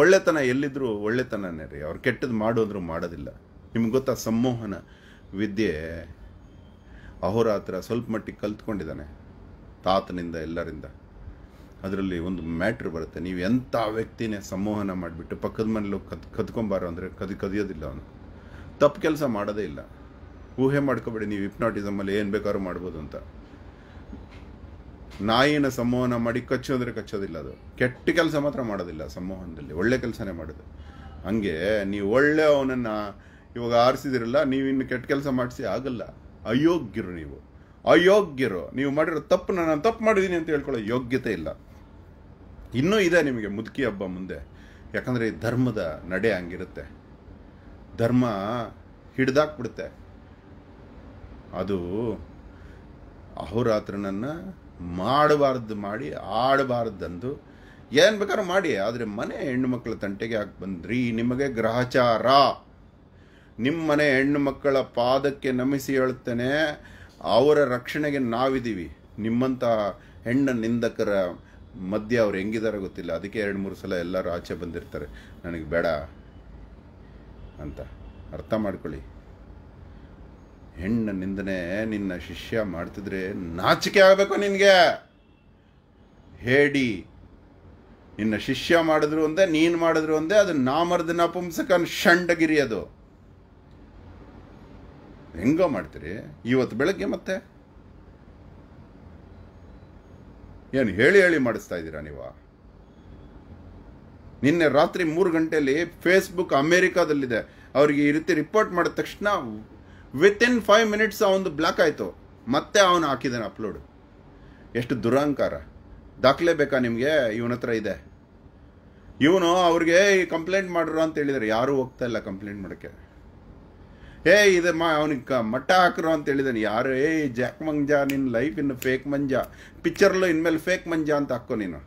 ಒಳ್ಳೆತನ ಎಲ್ಲಿದ್ದರೂ ಒಳ್ಳೆತನನೇ ರೀ ಅವ್ರು ಕೆಟ್ಟದ್ದು ಮಾಡು ಅಂದರೂ ಮಾಡೋದಿಲ್ಲ ನಿಮ್ಗೆ ಗೊತ್ತಾ ಸಂಮೋಹನ ವಿದ್ಯೆ ಅಹೋರಾತ್ರ ಸ್ವಲ್ಪ ಮಟ್ಟಿಗೆ ಕಲ್ತ್ಕೊಂಡಿದ್ದಾನೆ ತಾತನಿಂದ ಎಲ್ಲರಿಂದ ಅದರಲ್ಲಿ ಒಂದು ಮ್ಯಾಟ್ರ್ ಬರುತ್ತೆ ನೀವು ಎಂಥ ವ್ಯಕ್ತಿನೇ ಸಂಮೋಹನ ಮಾಡಿಬಿಟ್ಟು ಪಕ್ಕದ ಮನೇಲಿ ಕದ್ ಕದ್ಕೊಂಬಾರೋ ಅಂದರೆ ಕದಿ ಕದಿಯೋದಿಲ್ಲ ಅವನು ತಪ್ಪು ಕೆಲಸ ಮಾಡೋದೇ ಇಲ್ಲ ಊಹೆ ಮಾಡ್ಕೋಬೇಡಿ ನೀವು ಹಿಪ್ನಾಟಿಸಮಲ್ಲಿ ಏನು ಬೇಕಾದ್ರೂ ಮಾಡ್ಬೋದು ಅಂತ ನಾಯಿನ ಸಂವಹನ ಮಾಡಿ ಕಚ್ಚೋದ್ರೆ ಕಚ್ಚೋದಿಲ್ಲ ಅದು ಕೆಟ್ಟ ಕೆಲಸ ಮಾತ್ರ ಮಾಡೋದಿಲ್ಲ ಸಂಮೋಹನದಲ್ಲಿ ಒಳ್ಳೆ ಕೆಲಸನೇ ಮಾಡೋದು ಹಂಗೆ ನೀವು ಒಳ್ಳೆ ಅವನನ್ನು ಇವಾಗ ಆರಿಸಿದಿರಲ್ಲ ನೀವು ಇನ್ನು ಕೆಟ್ಟ ಕೆಲಸ ಮಾಡಿಸಿ ಆಗಲ್ಲ ಅಯೋಗ್ಯರು ನೀವು ಅಯೋಗ್ಯರು ನೀವು ಮಾಡಿರೋ ತಪ್ಪು ನಾನು ತಪ್ಪು ಮಾಡಿದ್ದೀನಿ ಅಂತ ಹೇಳ್ಕೊಳ್ಳೋ ಯೋಗ್ಯತೆ ಇಲ್ಲ ಇನ್ನೂ ಇದೆ ನಿಮಗೆ ಮುದುಕಿ ಹಬ್ಬ ಮುಂದೆ ಯಾಕಂದರೆ ಈ ಧರ್ಮದ ನಡೆ ಹಂಗಿರುತ್ತೆ ಧರ್ಮ ಹಿಡ್ದಾಕ್ಬಿಡುತ್ತೆ ಅದು ಅಹೋರಾತ್ರನನ್ನು ಮಾಡಬಾರ್ದು ಮಾಡಿ ಆಡಬಾರ್ದಂದು ಏನು ಬೇಕಾದ್ರೂ ಮಾಡಿ ಆದರೆ ಮನೆ ಹೆಣ್ಣು ಮಕ್ಕಳ ತಂಟೆಗೆ ಹಾಕಿ ಬಂದ್ರಿ ನಿಮಗೆ ಗ್ರಹಚಾರ ನಿಮ್ಮ ಮನೆ ಹೆಣ್ಣು ಮಕ್ಕಳ ಪಾದಕ್ಕೆ ನಮಿಸಿ ಹೇಳ್ತೇನೆ ಅವರ ರಕ್ಷಣೆಗೆ ನಾವಿದ್ದೀವಿ ನಿಮ್ಮಂಥ ಹೆಣ್ಣು ನಿಂದಕರ ಮಧ್ಯೆ ಅವ್ರು ಹೆಂಗಿದ್ದಾರೆ ಗೊತ್ತಿಲ್ಲ ಅದಕ್ಕೆ ಎರಡು ಮೂರು ಸಲ ಎಲ್ಲರೂ ಆಚೆ ಬಂದಿರ್ತಾರೆ ನನಗೆ ಬೇಡ ಅಂತ ಅರ್ಥ ಮಾಡ್ಕೊಳ್ಳಿ ಹೆಣ್ಣು ನಿಂದನೆ ನಿನ್ನ ಶಿಷ್ಯ ಮಾಡ್ತಿದ್ರೆ ನಾಚಿಕೆ ಆಗಬೇಕು ನಿನಗೆ ಹೇಡಿ ನಿನ್ನ ಶಿಷ್ಯ ಮಾಡಿದ್ರು ಅಂದೆ ನೀನು ಮಾಡಿದ್ರು ಅಂದೆ ಅದು ನಾಮರ್ದನ ಪುಂಸಕನ್ ಷಂಡಗಿರಿ ಅದು ಹೆಂಗ ಮಾಡ್ತೀರಿ ಇವತ್ತು ಬೆಳಗ್ಗೆ ಮತ್ತೆ ಏನು ಹೇಳಿ ಹೇಳಿ ಮಾಡಿಸ್ತಾ ಇದ್ದೀರಾ ನೀವು ನಿನ್ನೆ ರಾತ್ರಿ ಮೂರು ಗಂಟೆಯಲ್ಲಿ ಫೇಸ್ಬುಕ್ ಅಮೇರಿಕಾದಲ್ಲಿದೆ ಅವರಿಗೆ ಈ ರೀತಿ ರಿಪೋರ್ಟ್ ಮಾಡಿದ ತಕ್ಷಣ ವಿತ್ ಇನ್ ಫೈವ್ ಮಿನಿಟ್ಸ್ ಅವನದು ಬ್ಲಾಕ್ ಆಯಿತು ಮತ್ತೆ ಅವನು ಹಾಕಿದ್ದಾನೆ ಅಪ್ಲೋಡ್ ಎಷ್ಟು ದುರಹಂಕಾರ ದಾಖಲೆ ಬೇಕಾ ನಿಮಗೆ ಇವನ ಹತ್ರ ಇದೆ ಇವನು ಅವ್ರಿಗೆ ಕಂಪ್ಲೇಂಟ್ ಮಾಡಿರು ಅಂತ ಹೇಳಿದರು ಯಾರೂ ಹೋಗ್ತಾ ಇಲ್ಲ ಕಂಪ್ಲೇಂಟ್ ಮಾಡೋಕ್ಕೆ ಏ ಇದು ಮಾ ಅವನಿಗೆ ಮಟ್ಟ ಹಾಕರು ಅಂತ ಹೇಳಿದಾನೆ ಯಾರು ಏ ಜಾಕ್ ಮಂಜ ನಿನ್ನ ಲೈಫ್ ಇನ್ನು ಫೇಕ್ ಮಂಜ ಪಿಕ್ಚರ್ಲು ಇನ್ಮೇಲೆ ಫೇಕ್ ಮಂಜ ಅಂತ ಹಾಕ್ಕೊ ನೀನು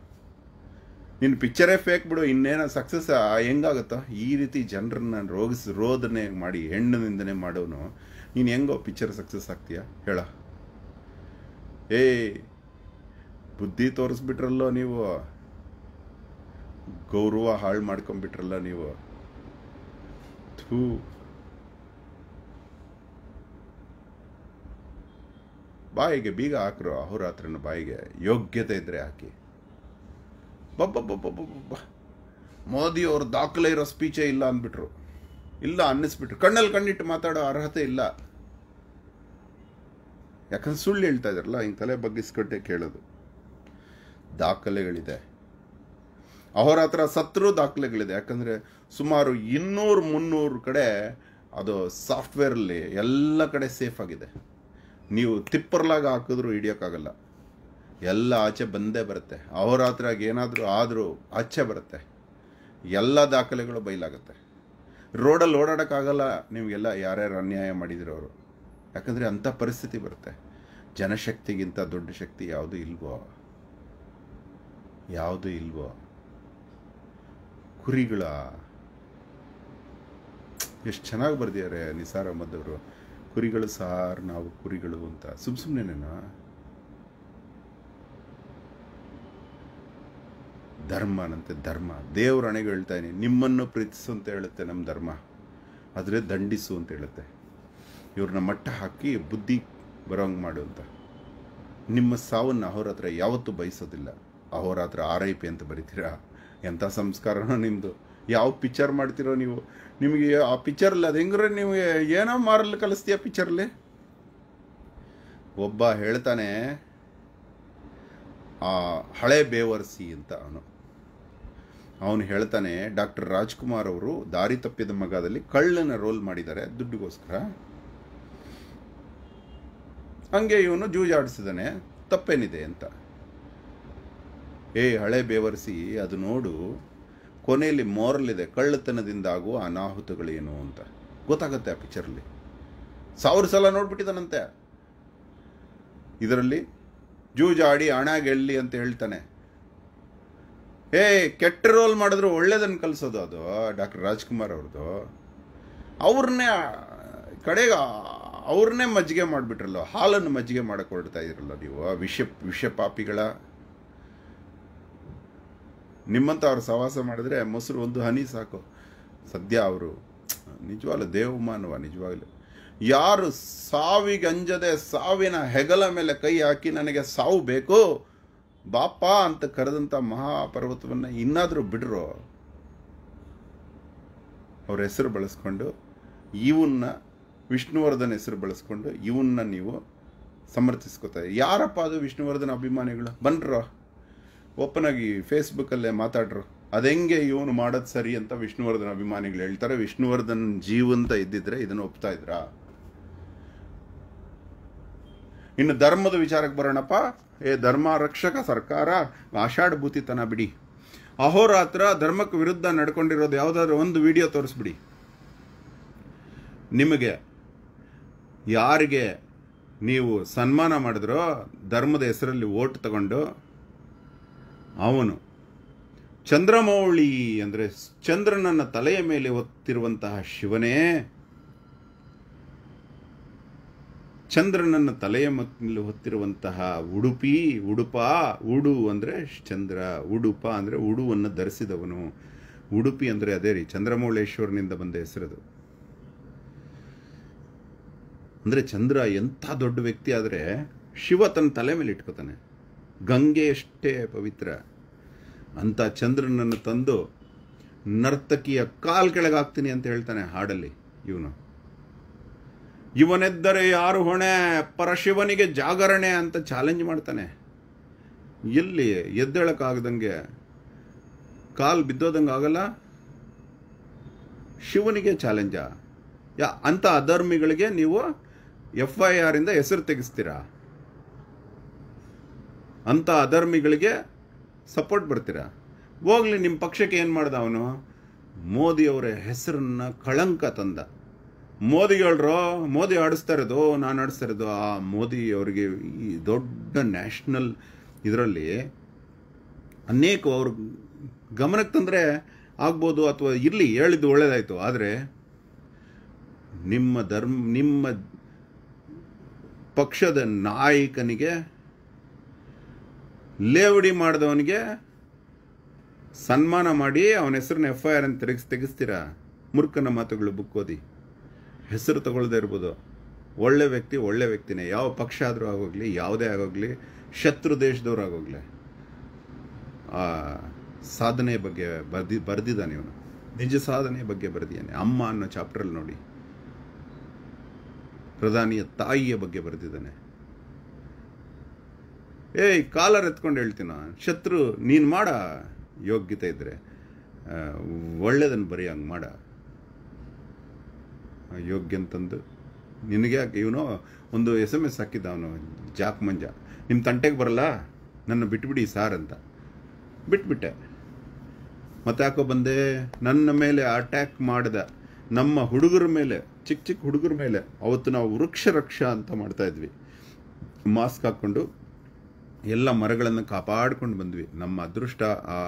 ನಿನ್ನ ಪಿಕ್ಚರೇ ಫೇಕ್ ಬಿಡು ಇನ್ನೇನೋ ಸಕ್ಸಸ್ಸಾ ಹೆಂಗಾಗುತ್ತೋ ಈ ರೀತಿ ಜನರನ್ನ ರೋಗಿಸಿ ರೋದನೆ ಮಾಡಿ ಹೆಣ್ಣು ನಿಂದನೆ ಮಾಡೋನು ನೀನು ಹೆಂಗೋ ಪಿಕ್ಚರ್ ಸಕ್ಸಸ್ ಆಗ್ತೀಯಾ ಹೇಳ ಏ ಬುದ್ಧಿ ತೋರಿಸ್ಬಿಟ್ರಲ್ಲೋ ನೀವು ಗೌರವ ಹಾಳು ಮಾಡ್ಕೊಂಬಿಟ್ರಲ್ಲ ನೀವು ಥೂ ಬಾಯಿಗೆ ಬೀಗ ಹಾಕ್ರು ಅಹೋರಾತ್ರ ಬಾಯಿಗೆ ಯೋಗ್ಯತೆ ಇದ್ರೆ ಹಾಕಿ ಬಬ್ಬ ಬಬ್ಬ ಮೋದಿ ಅವ್ರ ದಾಖಲೆ ಇರೋ ಸ್ಪೀಚೇ ಇಲ್ಲ ಅಂದ್ಬಿಟ್ರು ಇಲ್ಲ ಅನ್ನಿಸ್ಬಿಟ್ರು ಕಣ್ಣಲ್ಲಿ ಕಣ್ಣಿಟ್ಟು ಮಾತಾಡೋ ಅರ್ಹತೆ ಇಲ್ಲ ಯಾಕಂದ್ರೆ ಸುಳ್ಳು ಹೇಳ್ತಾ ಇದ್ದಾರಲ್ಲ ಹಿಂಗೆ ತಲೆ ಬಗ್ಗಿಸ್ಕೊಟ್ಟೆ ಕೇಳೋದು ದಾಖಲೆಗಳಿದೆ ಅಹೋರಾತ್ರ ಸತ್ರು ದಾಖಲೆಗಳಿದೆ ಯಾಕಂದರೆ ಸುಮಾರು ಇನ್ನೂರು ಮುನ್ನೂರು ಕಡೆ ಅದು ಸಾಫ್ಟ್ವೇರಲ್ಲಿ ಎಲ್ಲ ಕಡೆ ಸೇಫ್ ಆಗಿದೆ ನೀವು ತಿಪ್ಪರ್ಲಾಗಿ ಹಾಕಿದ್ರೂ ಹಿಡಿಯೋಕ್ಕಾಗಲ್ಲ ಎಲ್ಲ ಆಚೆ ಬಂದೇ ಬರುತ್ತೆ ಅಹೋರಾತ್ರಾಗ ಏನಾದರೂ ಆದರೂ ಆಚೆ ಬರುತ್ತೆ ಎಲ್ಲ ದಾಖಲೆಗಳು ಬಯಲಾಗುತ್ತೆ ರೋಡಲ್ಲಿ ಓಡಾಡೋಕ್ಕಾಗಲ್ಲ ನಿಮಗೆಲ್ಲ ಯಾರ್ಯಾರು ಅನ್ಯಾಯ ಮಾಡಿದ್ರು ಅವರು ಯಾಕಂದರೆ ಅಂಥ ಪರಿಸ್ಥಿತಿ ಬರುತ್ತೆ ಜನಶಕ್ತಿಗಿಂತ ದೊಡ್ಡ ಶಕ್ತಿ ಯಾವುದು ಇಲ್ವೋ ಯಾವುದು ಇಲ್ವೋ ಕುರಿಗಳ ಎಷ್ಟು ಚೆನ್ನಾಗಿ ಬರ್ದಿದ್ದಾರೆ ನಿಸಾರ್ ಅಹಮದ್ ಅವರು ಕುರಿಗಳು ಸಾರ್ ನಾವು ಕುರಿಗಳು ಅಂತ ಸುಮ್ಮ ಸುಮ್ಮನೆನೇನಾ ಧರ್ಮ ಧರ್ಮ ದೇವ್ರ ಅಣೆಗೆ ಹೇಳ್ತಾ ನಿಮ್ಮನ್ನು ಪ್ರೀತಿಸು ಅಂತ ಹೇಳುತ್ತೆ ನಮ್ಮ ಧರ್ಮ ಆದರೆ ದಂಡಿಸು ಅಂತ ಹೇಳುತ್ತೆ ಇವ್ರನ್ನ ಮಟ್ಟ ಹಾಕಿ ಬುದ್ಧಿ ಬರೋಂಗ್ ಮಾಡು ಅಂತ ನಿಮ್ಮ ಸಾವನ್ನು ಅಹೋರಾತ್ರ ಯಾವತ್ತೂ ಬಯಸೋದಿಲ್ಲ ಅಹೋರಾತ್ರ ಆರೈಪಿ ಅಂತ ಬರಿತೀರಾ ಎಂಥ ಸಂಸ್ಕಾರನೋ ನಿಮ್ಮದು ಯಾವ ಪಿಚ್ಚರ್ ಮಾಡ್ತೀರೋ ನೀವು ನಿಮಗೆ ಆ ಪಿಚ್ಚರಲ್ಲಿ ಅದು ಹೆಂಗ್ರೆ ನಿಮಗೆ ಏನೋ ಮಾರಲ್ಲಿ ಕಲಿಸ್ತೀಯ ಪಿಚ್ಚರಲ್ಲಿ ಒಬ್ಬ ಹೇಳ್ತಾನೆ ಆ ಹಳೆ ಬೇವರ್ಸಿ ಅಂತ ಅವನು ಅವನು ಹೇಳ್ತಾನೆ ಡಾಕ್ಟರ್ ರಾಜ್ಕುಮಾರ್ ಅವರು ದಾರಿ ತಪ್ಪಿದ ಮಗದಲ್ಲಿ ಕಳ್ಳನ ರೋಲ್ ಮಾಡಿದ್ದಾರೆ ದುಡ್ಡುಗೋಸ್ಕರ ಹಂಗೆ ಇವನು ಜೂಜಾಡಿಸಿದಾನೆ ತಪ್ಪೇನಿದೆ ಅಂತ ಏ ಹಳೆ ಬೇವರಿಸಿ ಅದು ನೋಡು ಕೊನೆಯಲ್ಲಿ ಇದೆ ಕಳ್ಳತನದಿಂದ ಆಗುವ ಅನಾಹುತಗಳೇನು ಅಂತ ಗೊತ್ತಾಗುತ್ತೆ ಆ ಪಿಕ್ಚರಲ್ಲಿ ಸಾವಿರ ಸಲ ನೋಡ್ಬಿಟ್ಟಿದ್ದಾನಂತೆ ಇದರಲ್ಲಿ ಜೂಜಾಡಿ ಹಣ ಗೆಲ್ಲಿ ಅಂತ ಹೇಳ್ತಾನೆ ಏ ಕೆಟ್ಟ ರೋಲ್ ಮಾಡಿದ್ರು ಒಳ್ಳೇದನ್ನು ಕಲಿಸೋದು ಅದು ಡಾಕ್ಟರ್ ರಾಜ್ಕುಮಾರ್ ಅವ್ರದ್ದು ಅವ್ರನ್ನೇ ಕಡೆಗೆ ಅವ್ರನ್ನೇ ಮಜ್ಜಿಗೆ ಮಾಡಿಬಿಟ್ರಲ್ಲ ಹಾಲನ್ನು ಮಜ್ಜಿಗೆ ಮಾಡಕ್ಕೆ ಹೊರಡ್ತಾ ಇದ್ರಲ್ಲ ನೀವು ವಿಷ ಪಾಪಿಗಳ ನಿಮ್ಮಂತ ಅವ್ರು ಸವಾಸ ಮಾಡಿದ್ರೆ ಮೊಸರು ಒಂದು ಹನಿ ಸಾಕು ಸದ್ಯ ಅವರು ನಿಜವಾಗ್ಲೂ ದೇವಮಾನವ ನಿಜವಾಗ್ಲು ಯಾರು ಸಾವಿಗಂಜದೆ ಸಾವಿನ ಹೆಗಲ ಮೇಲೆ ಕೈ ಹಾಕಿ ನನಗೆ ಸಾವು ಬೇಕು ಬಾಪ ಅಂತ ಕರೆದಂಥ ಮಹಾಪರ್ವತವನ್ನು ಇನ್ನಾದರೂ ಬಿಡ್ರೋ ಅವ್ರ ಹೆಸರು ಬಳಸ್ಕೊಂಡು ಇವನ್ನ ವಿಷ್ಣುವರ್ಧನ್ ಹೆಸರು ಬಳಸ್ಕೊಂಡು ಇವನ್ನ ನೀವು ಸಮರ್ಥಿಸ್ಕೋತಾರೆ ಯಾರಪ್ಪ ಅದು ವಿಷ್ಣುವರ್ಧನ್ ಅಭಿಮಾನಿಗಳು ಬನ್ರೋ ಓಪನ್ ಆಗಿ ಫೇಸ್ಬುಕ್ಕಲ್ಲೇ ಮಾತಾಡ್ರು ಅದೆಂಗೆ ಇವನು ಮಾಡೋದು ಸರಿ ಅಂತ ವಿಷ್ಣುವರ್ಧನ್ ಅಭಿಮಾನಿಗಳು ಹೇಳ್ತಾರೆ ವಿಷ್ಣುವರ್ಧನ್ ಜೀವಂತ ಇದ್ದಿದ್ರೆ ಇದನ್ನು ಒಪ್ತಾ ಇದ್ರಾ ಇನ್ನು ಧರ್ಮದ ವಿಚಾರಕ್ಕೆ ಬರೋಣಪ್ಪ ಏ ಧರ್ಮ ರಕ್ಷಕ ಸರ್ಕಾರ ಆಷಾಢಭೂತಿತನ ಬಿಡಿ ಅಹೋರಾತ್ರ ಧರ್ಮಕ್ಕೆ ವಿರುದ್ಧ ನಡ್ಕೊಂಡಿರೋದು ಯಾವುದಾದ್ರೂ ಒಂದು ವಿಡಿಯೋ ತೋರಿಸ್ಬಿಡಿ ನಿಮಗೆ ಯಾರಿಗೆ ನೀವು ಸನ್ಮಾನ ಮಾಡಿದ್ರೋ ಧರ್ಮದ ಹೆಸರಲ್ಲಿ ಓಟ್ ತಗೊಂಡು ಅವನು ಚಂದ್ರಮೌಳಿ ಅಂದರೆ ಚಂದ್ರನನ್ನ ತಲೆಯ ಮೇಲೆ ಒತ್ತಿರುವಂತಹ ಶಿವನೇ ಚಂದ್ರನನ್ನು ತಲೆಯ ಮೇಲೆ ಹೊತ್ತಿರುವಂತಹ ಉಡುಪಿ ಉಡುಪ ಉಡು ಅಂದರೆ ಚಂದ್ರ ಉಡುಪ ಅಂದರೆ ಉಡುವನ್ನು ಧರಿಸಿದವನು ಉಡುಪಿ ಅಂದರೆ ಅದೇ ರೀ ಚಂದ್ರಮೌಳೇಶ್ವರನಿಂದ ಬಂದ ಹೆಸರದು ಅಂದರೆ ಚಂದ್ರ ಎಂಥ ದೊಡ್ಡ ವ್ಯಕ್ತಿ ಆದರೆ ಶಿವ ತನ್ನ ತಲೆ ಮೇಲೆ ಇಟ್ಕೋತಾನೆ ಗಂಗೆಯಷ್ಟೇ ಪವಿತ್ರ ಅಂತ ಚಂದ್ರನನ್ನು ತಂದು ನರ್ತಕಿಯ ಕಾಲ್ ಕೆಳಗಾಗ್ತೀನಿ ಅಂತ ಹೇಳ್ತಾನೆ ಹಾಡಲ್ಲಿ ಇವನು ಇವನೆದ್ದರೆ ಯಾರು ಹೊಣೆ ಪರಶಿವನಿಗೆ ಜಾಗರಣೆ ಅಂತ ಚಾಲೆಂಜ್ ಮಾಡ್ತಾನೆ ಎಲ್ಲಿ ಎದ್ದೇಳಕ್ಕಾಗದಂಗೆ ಕಾಲು ಬಿದ್ದೋದಂಗೆ ಆಗಲ್ಲ ಶಿವನಿಗೆ ಚಾಲೆಂಜಾ ಯಾ ಅಂಥ ಅಧರ್ಮಿಗಳಿಗೆ ನೀವು ಎಫ್ ಐ ಆರಿಂದ ಹೆಸರು ತೆಗೆಸ್ತೀರಾ ಅಂಥ ಅಧರ್ಮಿಗಳಿಗೆ ಸಪೋರ್ಟ್ ಬರ್ತೀರಾ ಹೋಗ್ಲಿ ನಿಮ್ಮ ಪಕ್ಷಕ್ಕೆ ಏನು ಮಾಡ್ದ ಅವನು ಮೋದಿಯವರ ಹೆಸರನ್ನು ಕಳಂಕ ತಂದ ಹೇಳ್ರು ಮೋದಿ ಆಡಿಸ್ತಾ ಇರೋದು ನಾನು ಆಡಿಸ್ತಾ ಇರೋದು ಆ ಮೋದಿ ಅವರಿಗೆ ಈ ದೊಡ್ಡ ನ್ಯಾಷನಲ್ ಇದರಲ್ಲಿ ಅನೇಕ ಅವ್ರ ಗಮನಕ್ಕೆ ತಂದರೆ ಆಗ್ಬೋದು ಅಥವಾ ಇರಲಿ ಹೇಳಿದ್ದು ಒಳ್ಳೇದಾಯಿತು ಆದರೆ ನಿಮ್ಮ ಧರ್ಮ ನಿಮ್ಮ ಪಕ್ಷದ ನಾಯಕನಿಗೆ ಲೇವಡಿ ಮಾಡಿದವನಿಗೆ ಸನ್ಮಾನ ಮಾಡಿ ಅವನ ಹೆಸರನ್ನ ಎಫ್ ಐ ಆರ್ ಅಂತ ತೆಗಿಸ್ ತೆಗಿಸ್ತೀರಾ ಮುರ್ಖನ ಮಾತುಗಳು ಬುಕ್ಕೋದಿ ಹೆಸರು ತಗೊಳ್ಳದೇ ಇರ್ಬೋದು ಒಳ್ಳೆ ವ್ಯಕ್ತಿ ಒಳ್ಳೆ ವ್ಯಕ್ತಿನೇ ಯಾವ ಪಕ್ಷ ಆದರೂ ಆಗೋಗ್ಲಿ ಯಾವುದೇ ಆಗೋಗ್ಲಿ ಶತ್ರು ದೇಶದವ್ರು ಆಗೋಗ್ಲಿ ಆ ಸಾಧನೆ ಬಗ್ಗೆ ಬರ್ದಿ ಬರೆದಿದ್ದಾನೆ ಇವನು ನಿಜ ಸಾಧನೆ ಬಗ್ಗೆ ಬರೆದಿದ್ದಾನೆ ಅಮ್ಮ ಅನ್ನೋ ಚಾಪ್ಟ್ರಲ್ಲಿ ನೋಡಿ ಪ್ರಧಾನಿಯ ತಾಯಿಯ ಬಗ್ಗೆ ಬರೆದಿದ್ದಾನೆ ಏಯ್ ಕಾಲರ್ ಎತ್ಕೊಂಡು ಹೇಳ್ತೀನ ಶತ್ರು ನೀನು ಮಾಡ ಯೋಗ್ಯತೆ ಇದ್ದರೆ ಒಳ್ಳೇದನ್ನು ಬರೀ ಹಂಗೆ ಮಾಡ ಯೋಗ್ಯ ಅಂತಂದು ನಿನಗೆ ಯಾಕೆ ಇವನು ಒಂದು ಎಸ್ ಎಮ್ ಎಸ್ ಹಾಕಿದ್ದ ಅವನು ಜಾಕ್ ಮಂಜ ನಿಮ್ಮ ತಂಟೆಗೆ ಬರಲ್ಲ ನನ್ನ ಬಿಟ್ಬಿಡಿ ಸಾರ್ ಅಂತ ಬಿಟ್ಬಿಟ್ಟೆ ಮತ್ತೆ ಯಾಕೋ ಬಂದೆ ನನ್ನ ಮೇಲೆ ಅಟ್ಯಾಕ್ ಮಾಡಿದ ನಮ್ಮ ಹುಡುಗರ ಮೇಲೆ ಚಿಕ್ಕ ಚಿಕ್ಕ ಹುಡುಗರ ಮೇಲೆ ಅವತ್ತು ನಾವು ವೃಕ್ಷ ರಕ್ಷ ಅಂತ ಮಾಡ್ತಾ ಇದ್ವಿ ಮಾಸ್ಕ್ ಹಾಕ್ಕೊಂಡು ಎಲ್ಲ ಮರಗಳನ್ನು ಕಾಪಾಡ್ಕೊಂಡು ಬಂದ್ವಿ ನಮ್ಮ ಅದೃಷ್ಟ ಆ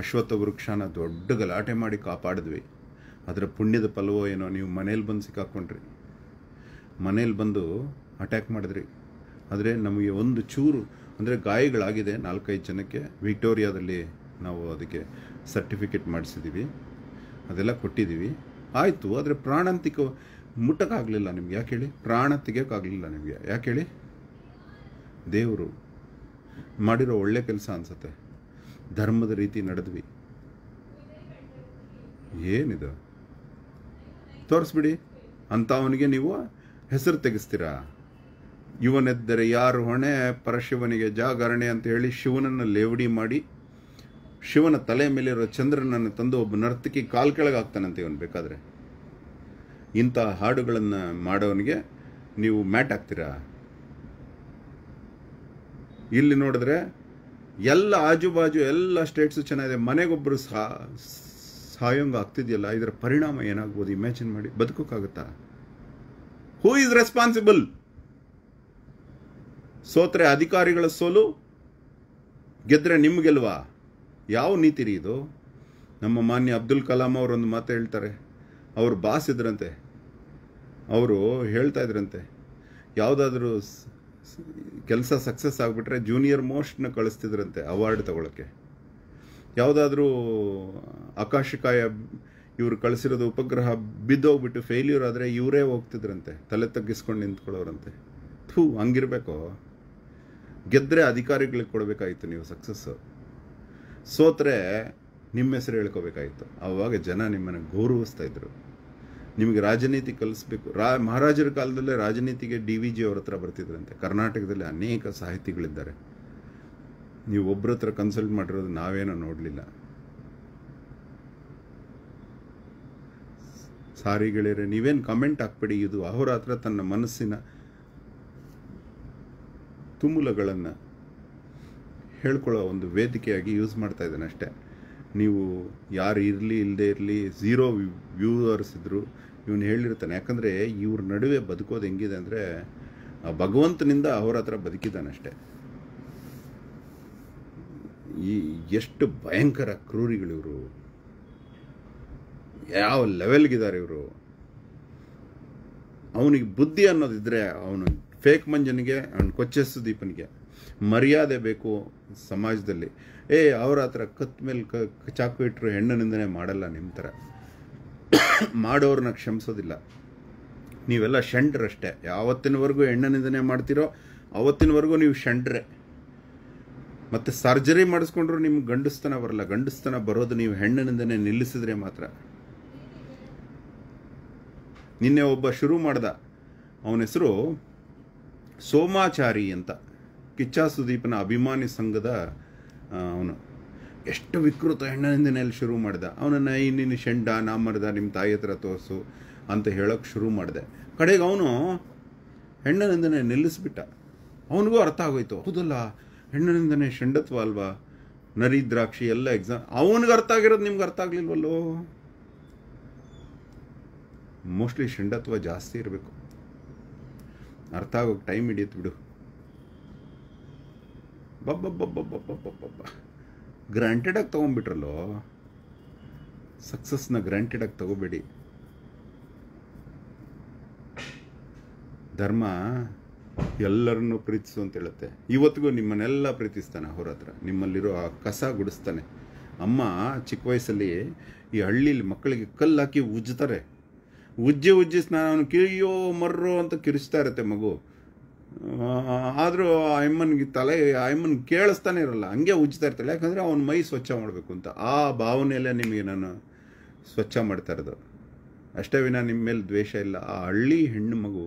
ಅಶ್ವತ್ಥ ವೃಕ್ಷನ ದೊಡ್ಡ ಗಲಾಟೆ ಮಾಡಿ ಕಾಪಾಡಿದ್ವಿ ಅದರ ಪುಣ್ಯದ ಫಲವೋ ಏನೋ ನೀವು ಮನೇಲಿ ಬಂದು ಸಿಕ್ಕಾಕ್ಕೊಂಡ್ರಿ ಮನೇಲಿ ಬಂದು ಅಟ್ಯಾಕ್ ಮಾಡಿದ್ರಿ ಆದರೆ ನಮಗೆ ಒಂದು ಚೂರು ಅಂದರೆ ಗಾಯಗಳಾಗಿದೆ ನಾಲ್ಕೈದು ಜನಕ್ಕೆ ವಿಕ್ಟೋರಿಯಾದಲ್ಲಿ ನಾವು ಅದಕ್ಕೆ ಸರ್ಟಿಫಿಕೇಟ್ ಮಾಡಿಸಿದ್ದೀವಿ ಅದೆಲ್ಲ ಕೊಟ್ಟಿದ್ದೀವಿ ಆಯಿತು ಆದರೆ ಪ್ರಾಣಾಂತಿಕ ಮುಟ್ಟಕ್ಕಾಗಲಿಲ್ಲ ನಿಮ್ಗೆ ಯಾಕೆ ಹೇಳಿ ಪ್ರಾಣ ತೆಗಿಯೋಕ್ಕಾಗಲಿಲ್ಲ ನಿಮಗೆ ಯಾಕೆ ಹೇಳಿ ದೇವರು ಮಾಡಿರೋ ಒಳ್ಳೆ ಕೆಲಸ ಅನಿಸುತ್ತೆ ಧರ್ಮದ ರೀತಿ ನಡೆದ್ವಿ ಏನಿದು ತೋರಿಸ್ಬಿಡಿ ಅಂತ ಅವನಿಗೆ ನೀವು ಹೆಸರು ತೆಗೆಸ್ತೀರಾ ಇವನೆದ್ದರೆ ಯಾರು ಹೊಣೆ ಪರಶಿವನಿಗೆ ಜಾಗರಣೆ ಅಂತ ಹೇಳಿ ಶಿವನನ್ನು ಲೇವಡಿ ಮಾಡಿ ಶಿವನ ತಲೆ ಮೇಲಿರೋ ಚಂದ್ರನನ್ನು ತಂದು ಒಬ್ಬ ನರ್ತಕಿ ಕಾಲ್ ಕೆಳಗಾಗ್ತಾನಂತೆ ಇವನು ಬೇಕಾದರೆ ಇಂಥ ಹಾಡುಗಳನ್ನು ಮಾಡೋವನಿಗೆ ನೀವು ಮ್ಯಾಟ್ ಆಗ್ತೀರಾ ಇಲ್ಲಿ ನೋಡಿದ್ರೆ ಎಲ್ಲ ಆಜುಬಾಜು ಎಲ್ಲ ಸ್ಟೇಟ್ಸು ಚೆನ್ನಾಗಿದೆ ಮನೆಗೊಬ್ಬರು ಸಹ ಸಾಯೋಂಗ ಆಗ್ತಿದೆಯಲ್ಲ ಇದರ ಪರಿಣಾಮ ಏನಾಗ್ಬೋದು ಇಮ್ಯಾಜಿನ್ ಮಾಡಿ ಬದುಕೋಕ್ಕಾಗುತ್ತಾ ಹೂ ಇಸ್ ರೆಸ್ಪಾನ್ಸಿಬಲ್ ಸೋತ್ರೆ ಅಧಿಕಾರಿಗಳ ಸೋಲು ಗೆದ್ರೆ ನಿಮಗೆಲ್ವಾ ಯಾವ ರೀ ಇದು ನಮ್ಮ ಮಾನ್ಯ ಅಬ್ದುಲ್ ಕಲಾಂ ಅವರೊಂದು ಮಾತು ಹೇಳ್ತಾರೆ ಅವರು ಬಾಸ್ ಇದ್ರಂತೆ ಅವರು ಹೇಳ್ತಾ ಇದ್ರಂತೆ ಯಾವುದಾದ್ರೂ ಕೆಲಸ ಸಕ್ಸಸ್ ಆಗಿಬಿಟ್ರೆ ಜೂನಿಯರ್ ಮೋಸ್ಟ್ನ ಕಳಿಸ್ತಿದ್ರಂತೆ ಅವಾರ್ಡ್ ತಗೊಳಕ್ಕೆ ಯಾವುದಾದ್ರೂ ಆಕಾಶಕಾಯ ಇವರು ಕಳಿಸಿರೋದು ಉಪಗ್ರಹ ಬಿದ್ದೋಗ್ಬಿಟ್ಟು ಫೇಲ್ಯೂರ್ ಆದರೆ ಇವರೇ ಹೋಗ್ತಿದ್ರಂತೆ ತಲೆ ತಗ್ಗಿಸ್ಕೊಂಡು ನಿಂತ್ಕೊಳ್ಳೋರಂತೆ ಥೂ ಹಂಗಿರ್ಬೇಕು ಗೆದ್ದರೆ ಅಧಿಕಾರಿಗಳಿಗೆ ಕೊಡಬೇಕಾಯಿತು ನೀವು ಸಕ್ಸಸ್ಸು ಸೋತ್ರೆ ನಿಮ್ಮ ಹೆಸರು ಹೇಳ್ಕೋಬೇಕಾಯಿತು ಆವಾಗ ಜನ ನಿಮ್ಮನ್ನು ಗೌರವಿಸ್ತಾ ಇದ್ರು ನಿಮಗೆ ರಾಜನೀತಿ ಕಲಿಸ್ಬೇಕು ರಾ ಮಹಾರಾಜರ ಕಾಲದಲ್ಲೇ ರಾಜನೀತಿಗೆ ಡಿ ವಿ ಜಿ ಅವ್ರ ಹತ್ರ ಬರ್ತಿದ್ರಂತೆ ಕರ್ನಾಟಕದಲ್ಲಿ ಅನೇಕ ಸಾಹಿತಿಗಳಿದ್ದಾರೆ ನೀವು ಒಬ್ಬರ ಹತ್ರ ಕನ್ಸಲ್ಟ್ ಮಾಡಿರೋದು ನಾವೇನೋ ನೋಡಲಿಲ್ಲ ಸಾರಿ ಗೆಳೆಯರೆ ನೀವೇನು ಕಮೆಂಟ್ ಹಾಕ್ಬೇಡಿ ಇದು ಹತ್ರ ತನ್ನ ಮನಸ್ಸಿನ ತುಮುಲಗಳನ್ನು ಹೇಳ್ಕೊಳ್ಳೋ ಒಂದು ವೇದಿಕೆಯಾಗಿ ಯೂಸ್ ಮಾಡ್ತಾ ಇದ್ದಾನೆ ಅಷ್ಟೇ ನೀವು ಯಾರು ಇರಲಿ ಇಲ್ಲದೆ ಇರಲಿ ಝೀರೋ ವ್ಯೂವರ್ಸ್ ಇದ್ದರು ಇವನು ಹೇಳಿರ್ತಾನೆ ಯಾಕಂದರೆ ಇವ್ರ ನಡುವೆ ಬದುಕೋದು ಹೆಂಗಿದೆ ಅಂದರೆ ಭಗವಂತನಿಂದ ಅವರ ಹತ್ರ ಬದುಕಿದ್ದಾನಷ್ಟೇ ಈ ಎಷ್ಟು ಭಯಂಕರ ಇವರು ಯಾವ ಲೆವೆಲ್ಗಿದ್ದಾರೆ ಇವರು ಅವನಿಗೆ ಬುದ್ಧಿ ಅನ್ನೋದಿದ್ರೆ ಅವನು ಫೇಕ್ ಮಂಜನಿಗೆ ಅವನು ಕೊಚ್ಚೆಸ್ಸು ದೀಪನಿಗೆ ಮರ್ಯಾದೆ ಬೇಕು ಸಮಾಜದಲ್ಲಿ ಏ ಅವ್ರ ಹತ್ರ ಕತ್ ಮೇಲೆ ಕ ಚಾಕು ಇಟ್ಟರು ಹೆಣ್ಣು ಮಾಡಲ್ಲ ನಿಮ್ಮ ಥರ ಮಾಡೋರನ್ನ ಕ್ಷಮಿಸೋದಿಲ್ಲ ನೀವೆಲ್ಲ ಷಂಡ್ರಷ್ಟೇ ಯಾವತ್ತಿನವರೆಗೂ ಹೆಣ್ಣು ನಿಂದನೆ ಮಾಡ್ತೀರೋ ಅವತ್ತಿನವರೆಗೂ ನೀವು ಷಂಡ್ರೆ ಮತ್ತು ಸರ್ಜರಿ ಮಾಡಿಸ್ಕೊಂಡ್ರು ನಿಮ್ಗೆ ಗಂಡಸ್ತನ ಬರಲ್ಲ ಗಂಡಸ್ತನ ಬರೋದು ನೀವು ಹೆಣ್ಣಿನಿಂದನೇ ನಿಲ್ಲಿಸಿದ್ರೆ ಮಾತ್ರ ನಿನ್ನೆ ಒಬ್ಬ ಶುರು ಮಾಡ್ದ ಅವನ ಹೆಸರು ಸೋಮಾಚಾರಿ ಅಂತ ಕಿಚ್ಚ ಸುದೀಪನ ಅಭಿಮಾನಿ ಸಂಘದ ಅವನು ಎಷ್ಟು ವಿಕೃತ ಅಲ್ಲಿ ಶುರು ಮಾಡ್ದ ಅವನನ್ನು ನಿನ್ನ ಶೆಂಡ ಮರದ ನಿಮ್ಮ ತಾಯಿ ಹತ್ರ ತೋರಿಸು ಅಂತ ಹೇಳೋಕ್ಕೆ ಶುರು ಮಾಡಿದೆ ಕಡೆಗೆ ಅವನು ಹೆಣ್ಣನಿಂದನೇ ನಿಲ್ಲಿಸ್ಬಿಟ್ಟ ಅವನಿಗೂ ಅರ್ಥ ಆಗೋಯ್ತು ಹೌದಲ್ಲ ಹೆಣ್ಣಿನಿಂದನೇ ಷಂಡತ್ವ ಅಲ್ವಾ ನರಿ ದ್ರಾಕ್ಷಿ ಎಲ್ಲ ಎಕ್ಸಾಮ್ ಅವನಿಗೆ ಅರ್ಥ ಆಗಿರೋದು ನಿಮ್ಗೆ ಅರ್ಥ ಆಗಲಿಲ್ವಲ್ಲೋ ಮೋಸ್ಟ್ಲಿ ಷಂಡತ್ವ ಜಾಸ್ತಿ ಇರಬೇಕು ಅರ್ಥ ಆಗೋಕ್ಕೆ ಟೈಮ್ ಹಿಡಿಯುತ್ತೆ ಬಿಡು ಬಬ್ಬಬ್ಬಬ್ಬಬ್ಬಬ್ಬಬ್ಬಬ್ಬ ಗ್ರಾಂಟೆಡಾಗಿ ತೊಗೊಂಬಿಟ್ರಲ್ಲೋ ಸಕ್ಸಸ್ನ ಗ್ರಾಂಟೆಡಾಗಿ ತಗೋಬೇಡಿ ಧರ್ಮ ಎಲ್ಲರನ್ನೂ ಪ್ರೀತಿಸು ಅಂತ ಹೇಳುತ್ತೆ ಇವತ್ತಿಗೂ ನಿಮ್ಮನ್ನೆಲ್ಲ ಪ್ರೀತಿಸ್ತಾನೆ ಅವ್ರ ಹತ್ರ ನಿಮ್ಮಲ್ಲಿರೋ ಆ ಕಸ ಗುಡಿಸ್ತಾನೆ ಅಮ್ಮ ಚಿಕ್ಕ ವಯಸ್ಸಲ್ಲಿ ಈ ಹಳ್ಳಿಲಿ ಮಕ್ಕಳಿಗೆ ಕಲ್ಲು ಹಾಕಿ ಉಜ್ಜುತ್ತಾರೆ ಉಜ್ಜಿ ಉಜ್ಜಿ ಸ್ನಾನವನ್ನು ಕಿಳಿಯೋ ಮರ್ರೋ ಅಂತ ಕಿರಿಸ್ತಾ ಇರುತ್ತೆ ಮಗು ಆದರೂ ಆ ಅಮ್ಮನಿಗೆ ತಲೆ ಆ ಅಮ್ಮನ ಕೇಳಿಸ್ತಾನೆ ಇರಲ್ಲ ಹಂಗೆ ಉಜ್ಜುತ್ತಾ ಇರ್ತಾಳೆ ಯಾಕಂದರೆ ಅವನ ಮೈ ಸ್ವಚ್ಛ ಮಾಡಬೇಕು ಅಂತ ಆ ಭಾವನೆಯಲ್ಲೇ ನಿಮಗೆ ನಾನು ಸ್ವಚ್ಛ ಮಾಡ್ತಾ ಇರೋದು ಅಷ್ಟೇ ವಿನ ನಿಮ್ಮ ಮೇಲೆ ದ್ವೇಷ ಇಲ್ಲ ಆ ಹಳ್ಳಿ ಹೆಣ್ಣು ಮಗು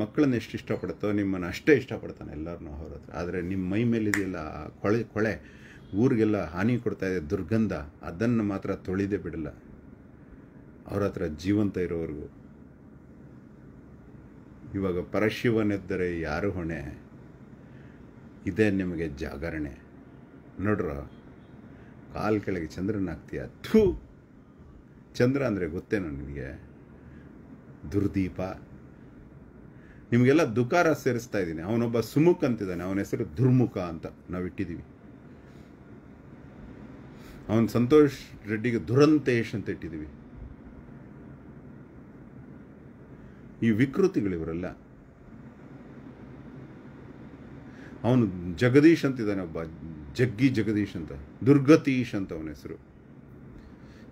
ಮಕ್ಕಳನ್ನ ಎಷ್ಟು ಇಷ್ಟಪಡ್ತೋ ನಿಮ್ಮನ್ನು ಅಷ್ಟೇ ಇಷ್ಟಪಡ್ತಾನೆ ಎಲ್ಲರನ್ನೂ ಅವ್ರ ಹತ್ರ ಆದರೆ ನಿಮ್ಮ ಮೈ ಇದೆಯಲ್ಲ ಕೊಳೆ ಕೊಳೆ ಊರಿಗೆಲ್ಲ ಹಾನಿ ಕೊಡ್ತಾ ಇದೆ ದುರ್ಗಂಧ ಅದನ್ನು ಮಾತ್ರ ತೊಳಿದೇ ಬಿಡಲ್ಲ ಅವ್ರ ಹತ್ರ ಜೀವಂತ ಇರೋವರೆಗೂ ಇವಾಗ ಪರಶಿವನಿದ್ದರೆ ಯಾರು ಹೊಣೆ ಇದೇ ನಿಮಗೆ ಜಾಗರಣೆ ನೋಡ್ರ ಕಾಲು ಕೆಳಗೆ ಚಂದ್ರನಾಗ್ತೀಯ ಥೂ ಚಂದ್ರ ಅಂದರೆ ಗೊತ್ತೇನೋ ನಿಮಗೆ ದುರ್ದೀಪ ನಿಮಗೆಲ್ಲ ದುಕಾರ ಸೇರಿಸ್ತಾ ಇದ್ದೀನಿ ಅವನೊಬ್ಬ ಸುಮುಖ್ ಅಂತಿದ್ದಾನೆ ಅವನ ಹೆಸರು ದುರ್ಮುಖ ಅಂತ ನಾವು ಇಟ್ಟಿದ್ದೀವಿ ಅವನು ಸಂತೋಷ್ ರೆಡ್ಡಿಗೆ ದುರಂತೇಶ್ ಅಂತ ಇಟ್ಟಿದ್ದೀವಿ ಈ ವಿಕೃತಿಗಳಿವರೆಲ್ಲ ಅವನು ಜಗದೀಶ್ ಅಂತಿದ್ದಾನೆ ಒಬ್ಬ ಜಗ್ಗಿ ಜಗದೀಶ್ ಅಂತ ದುರ್ಗತೀಶ್ ಅಂತ ಅವನ ಹೆಸರು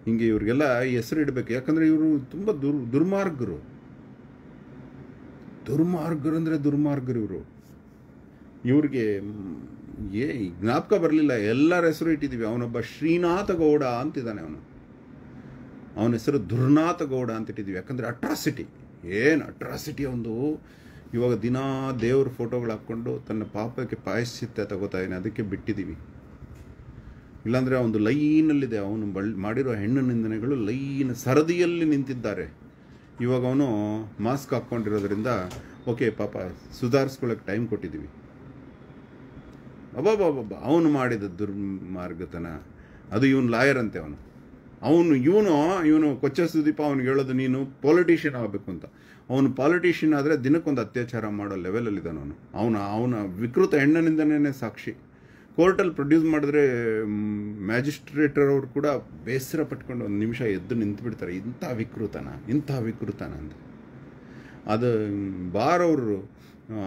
ಹಿಂಗೆ ಇವರಿಗೆಲ್ಲ ಹೆಸರು ಇಡಬೇಕು ಯಾಕಂದರೆ ಇವರು ತುಂಬ ದುರ್ ದುರ್ಮಾರ್ಗರು ದುರ್ಮಾರ್ಗರು ಅಂದರೆ ದುರ್ಮಾರ್ಗರು ಇವರು ಇವ್ರಿಗೆ ಏ ಜ್ಞಾಪಕ ಬರಲಿಲ್ಲ ಎಲ್ಲರ ಹೆಸರು ಇಟ್ಟಿದ್ದೀವಿ ಅವನೊಬ್ಬ ಶ್ರೀನಾಥ ಗೌಡ ಅಂತಿದ್ದಾನೆ ಅವನು ಅವನ ಹೆಸರು ದುರ್ನಾಥ ಗೌಡ ಅಂತ ಇಟ್ಟಿದ್ದೀವಿ ಯಾಕಂದರೆ ಅಟ್ರಾಸಿಟಿ ಏನು ಅಟ್ರಾಸಿಟಿ ಒಂದು ಇವಾಗ ದಿನ ದೇವ್ರ ಫೋಟೋಗಳು ಹಾಕ್ಕೊಂಡು ತನ್ನ ಪಾಪಕ್ಕೆ ತಗೋತಾ ತಗೋತಾಯಿನ ಅದಕ್ಕೆ ಬಿಟ್ಟಿದ್ದೀವಿ ಇಲ್ಲಾಂದರೆ ಒಂದು ಲೈನಲ್ಲಿದೆ ಅವನು ಬಳ್ ಮಾಡಿರೋ ಹೆಣ್ಣು ನಿಂದನೆಗಳು ಲೈನ್ ಸರದಿಯಲ್ಲಿ ನಿಂತಿದ್ದಾರೆ ಇವಾಗ ಅವನು ಮಾಸ್ಕ್ ಹಾಕ್ಕೊಂಡಿರೋದ್ರಿಂದ ಓಕೆ ಪಾಪ ಸುಧಾರಿಸ್ಕೊಳ್ಳೋಕೆ ಟೈಮ್ ಕೊಟ್ಟಿದ್ದೀವಿ ಅಬ್ಬಾ ಅವನು ಮಾಡಿದ ದುರ್ಮಾರ್ಗತನ ಅದು ಇವನು ಲಾಯರ್ ಅಂತೆ ಅವನು ಅವನು ಇವನು ಇವನು ಕೊಚ್ಚ ಸುದೀಪ ಅವ್ನಿಗೆ ಹೇಳೋದು ನೀನು ಪಾಲಿಟಿಷಿಯನ್ ಆಗಬೇಕು ಅಂತ ಅವನು ಪಾಲಿಟಿಷಿಯನ್ ಆದರೆ ದಿನಕ್ಕೊಂದು ಅತ್ಯಾಚಾರ ಮಾಡೋ ಲೆವೆಲಲ್ಲಿದ್ದಾನವನು ಅವನು ಅವನ ಅವನ ವಿಕೃತ ಹೆಣ್ಣನಿಂದನೇ ಸಾಕ್ಷಿ ಕೋರ್ಟಲ್ಲಿ ಪ್ರೊಡ್ಯೂಸ್ ಮಾಡಿದ್ರೆ ಮ್ಯಾಜಿಸ್ಟ್ರೇಟರ್ ಅವರು ಕೂಡ ಬೇಸರ ಪಟ್ಕೊಂಡು ಒಂದು ನಿಮಿಷ ಎದ್ದು ಬಿಡ್ತಾರೆ ಇಂಥ ವಿಕೃತನ ಇಂಥ ವಿಕೃತನ ಅಂತ ಅದು ಬಾರ್ ಅವರು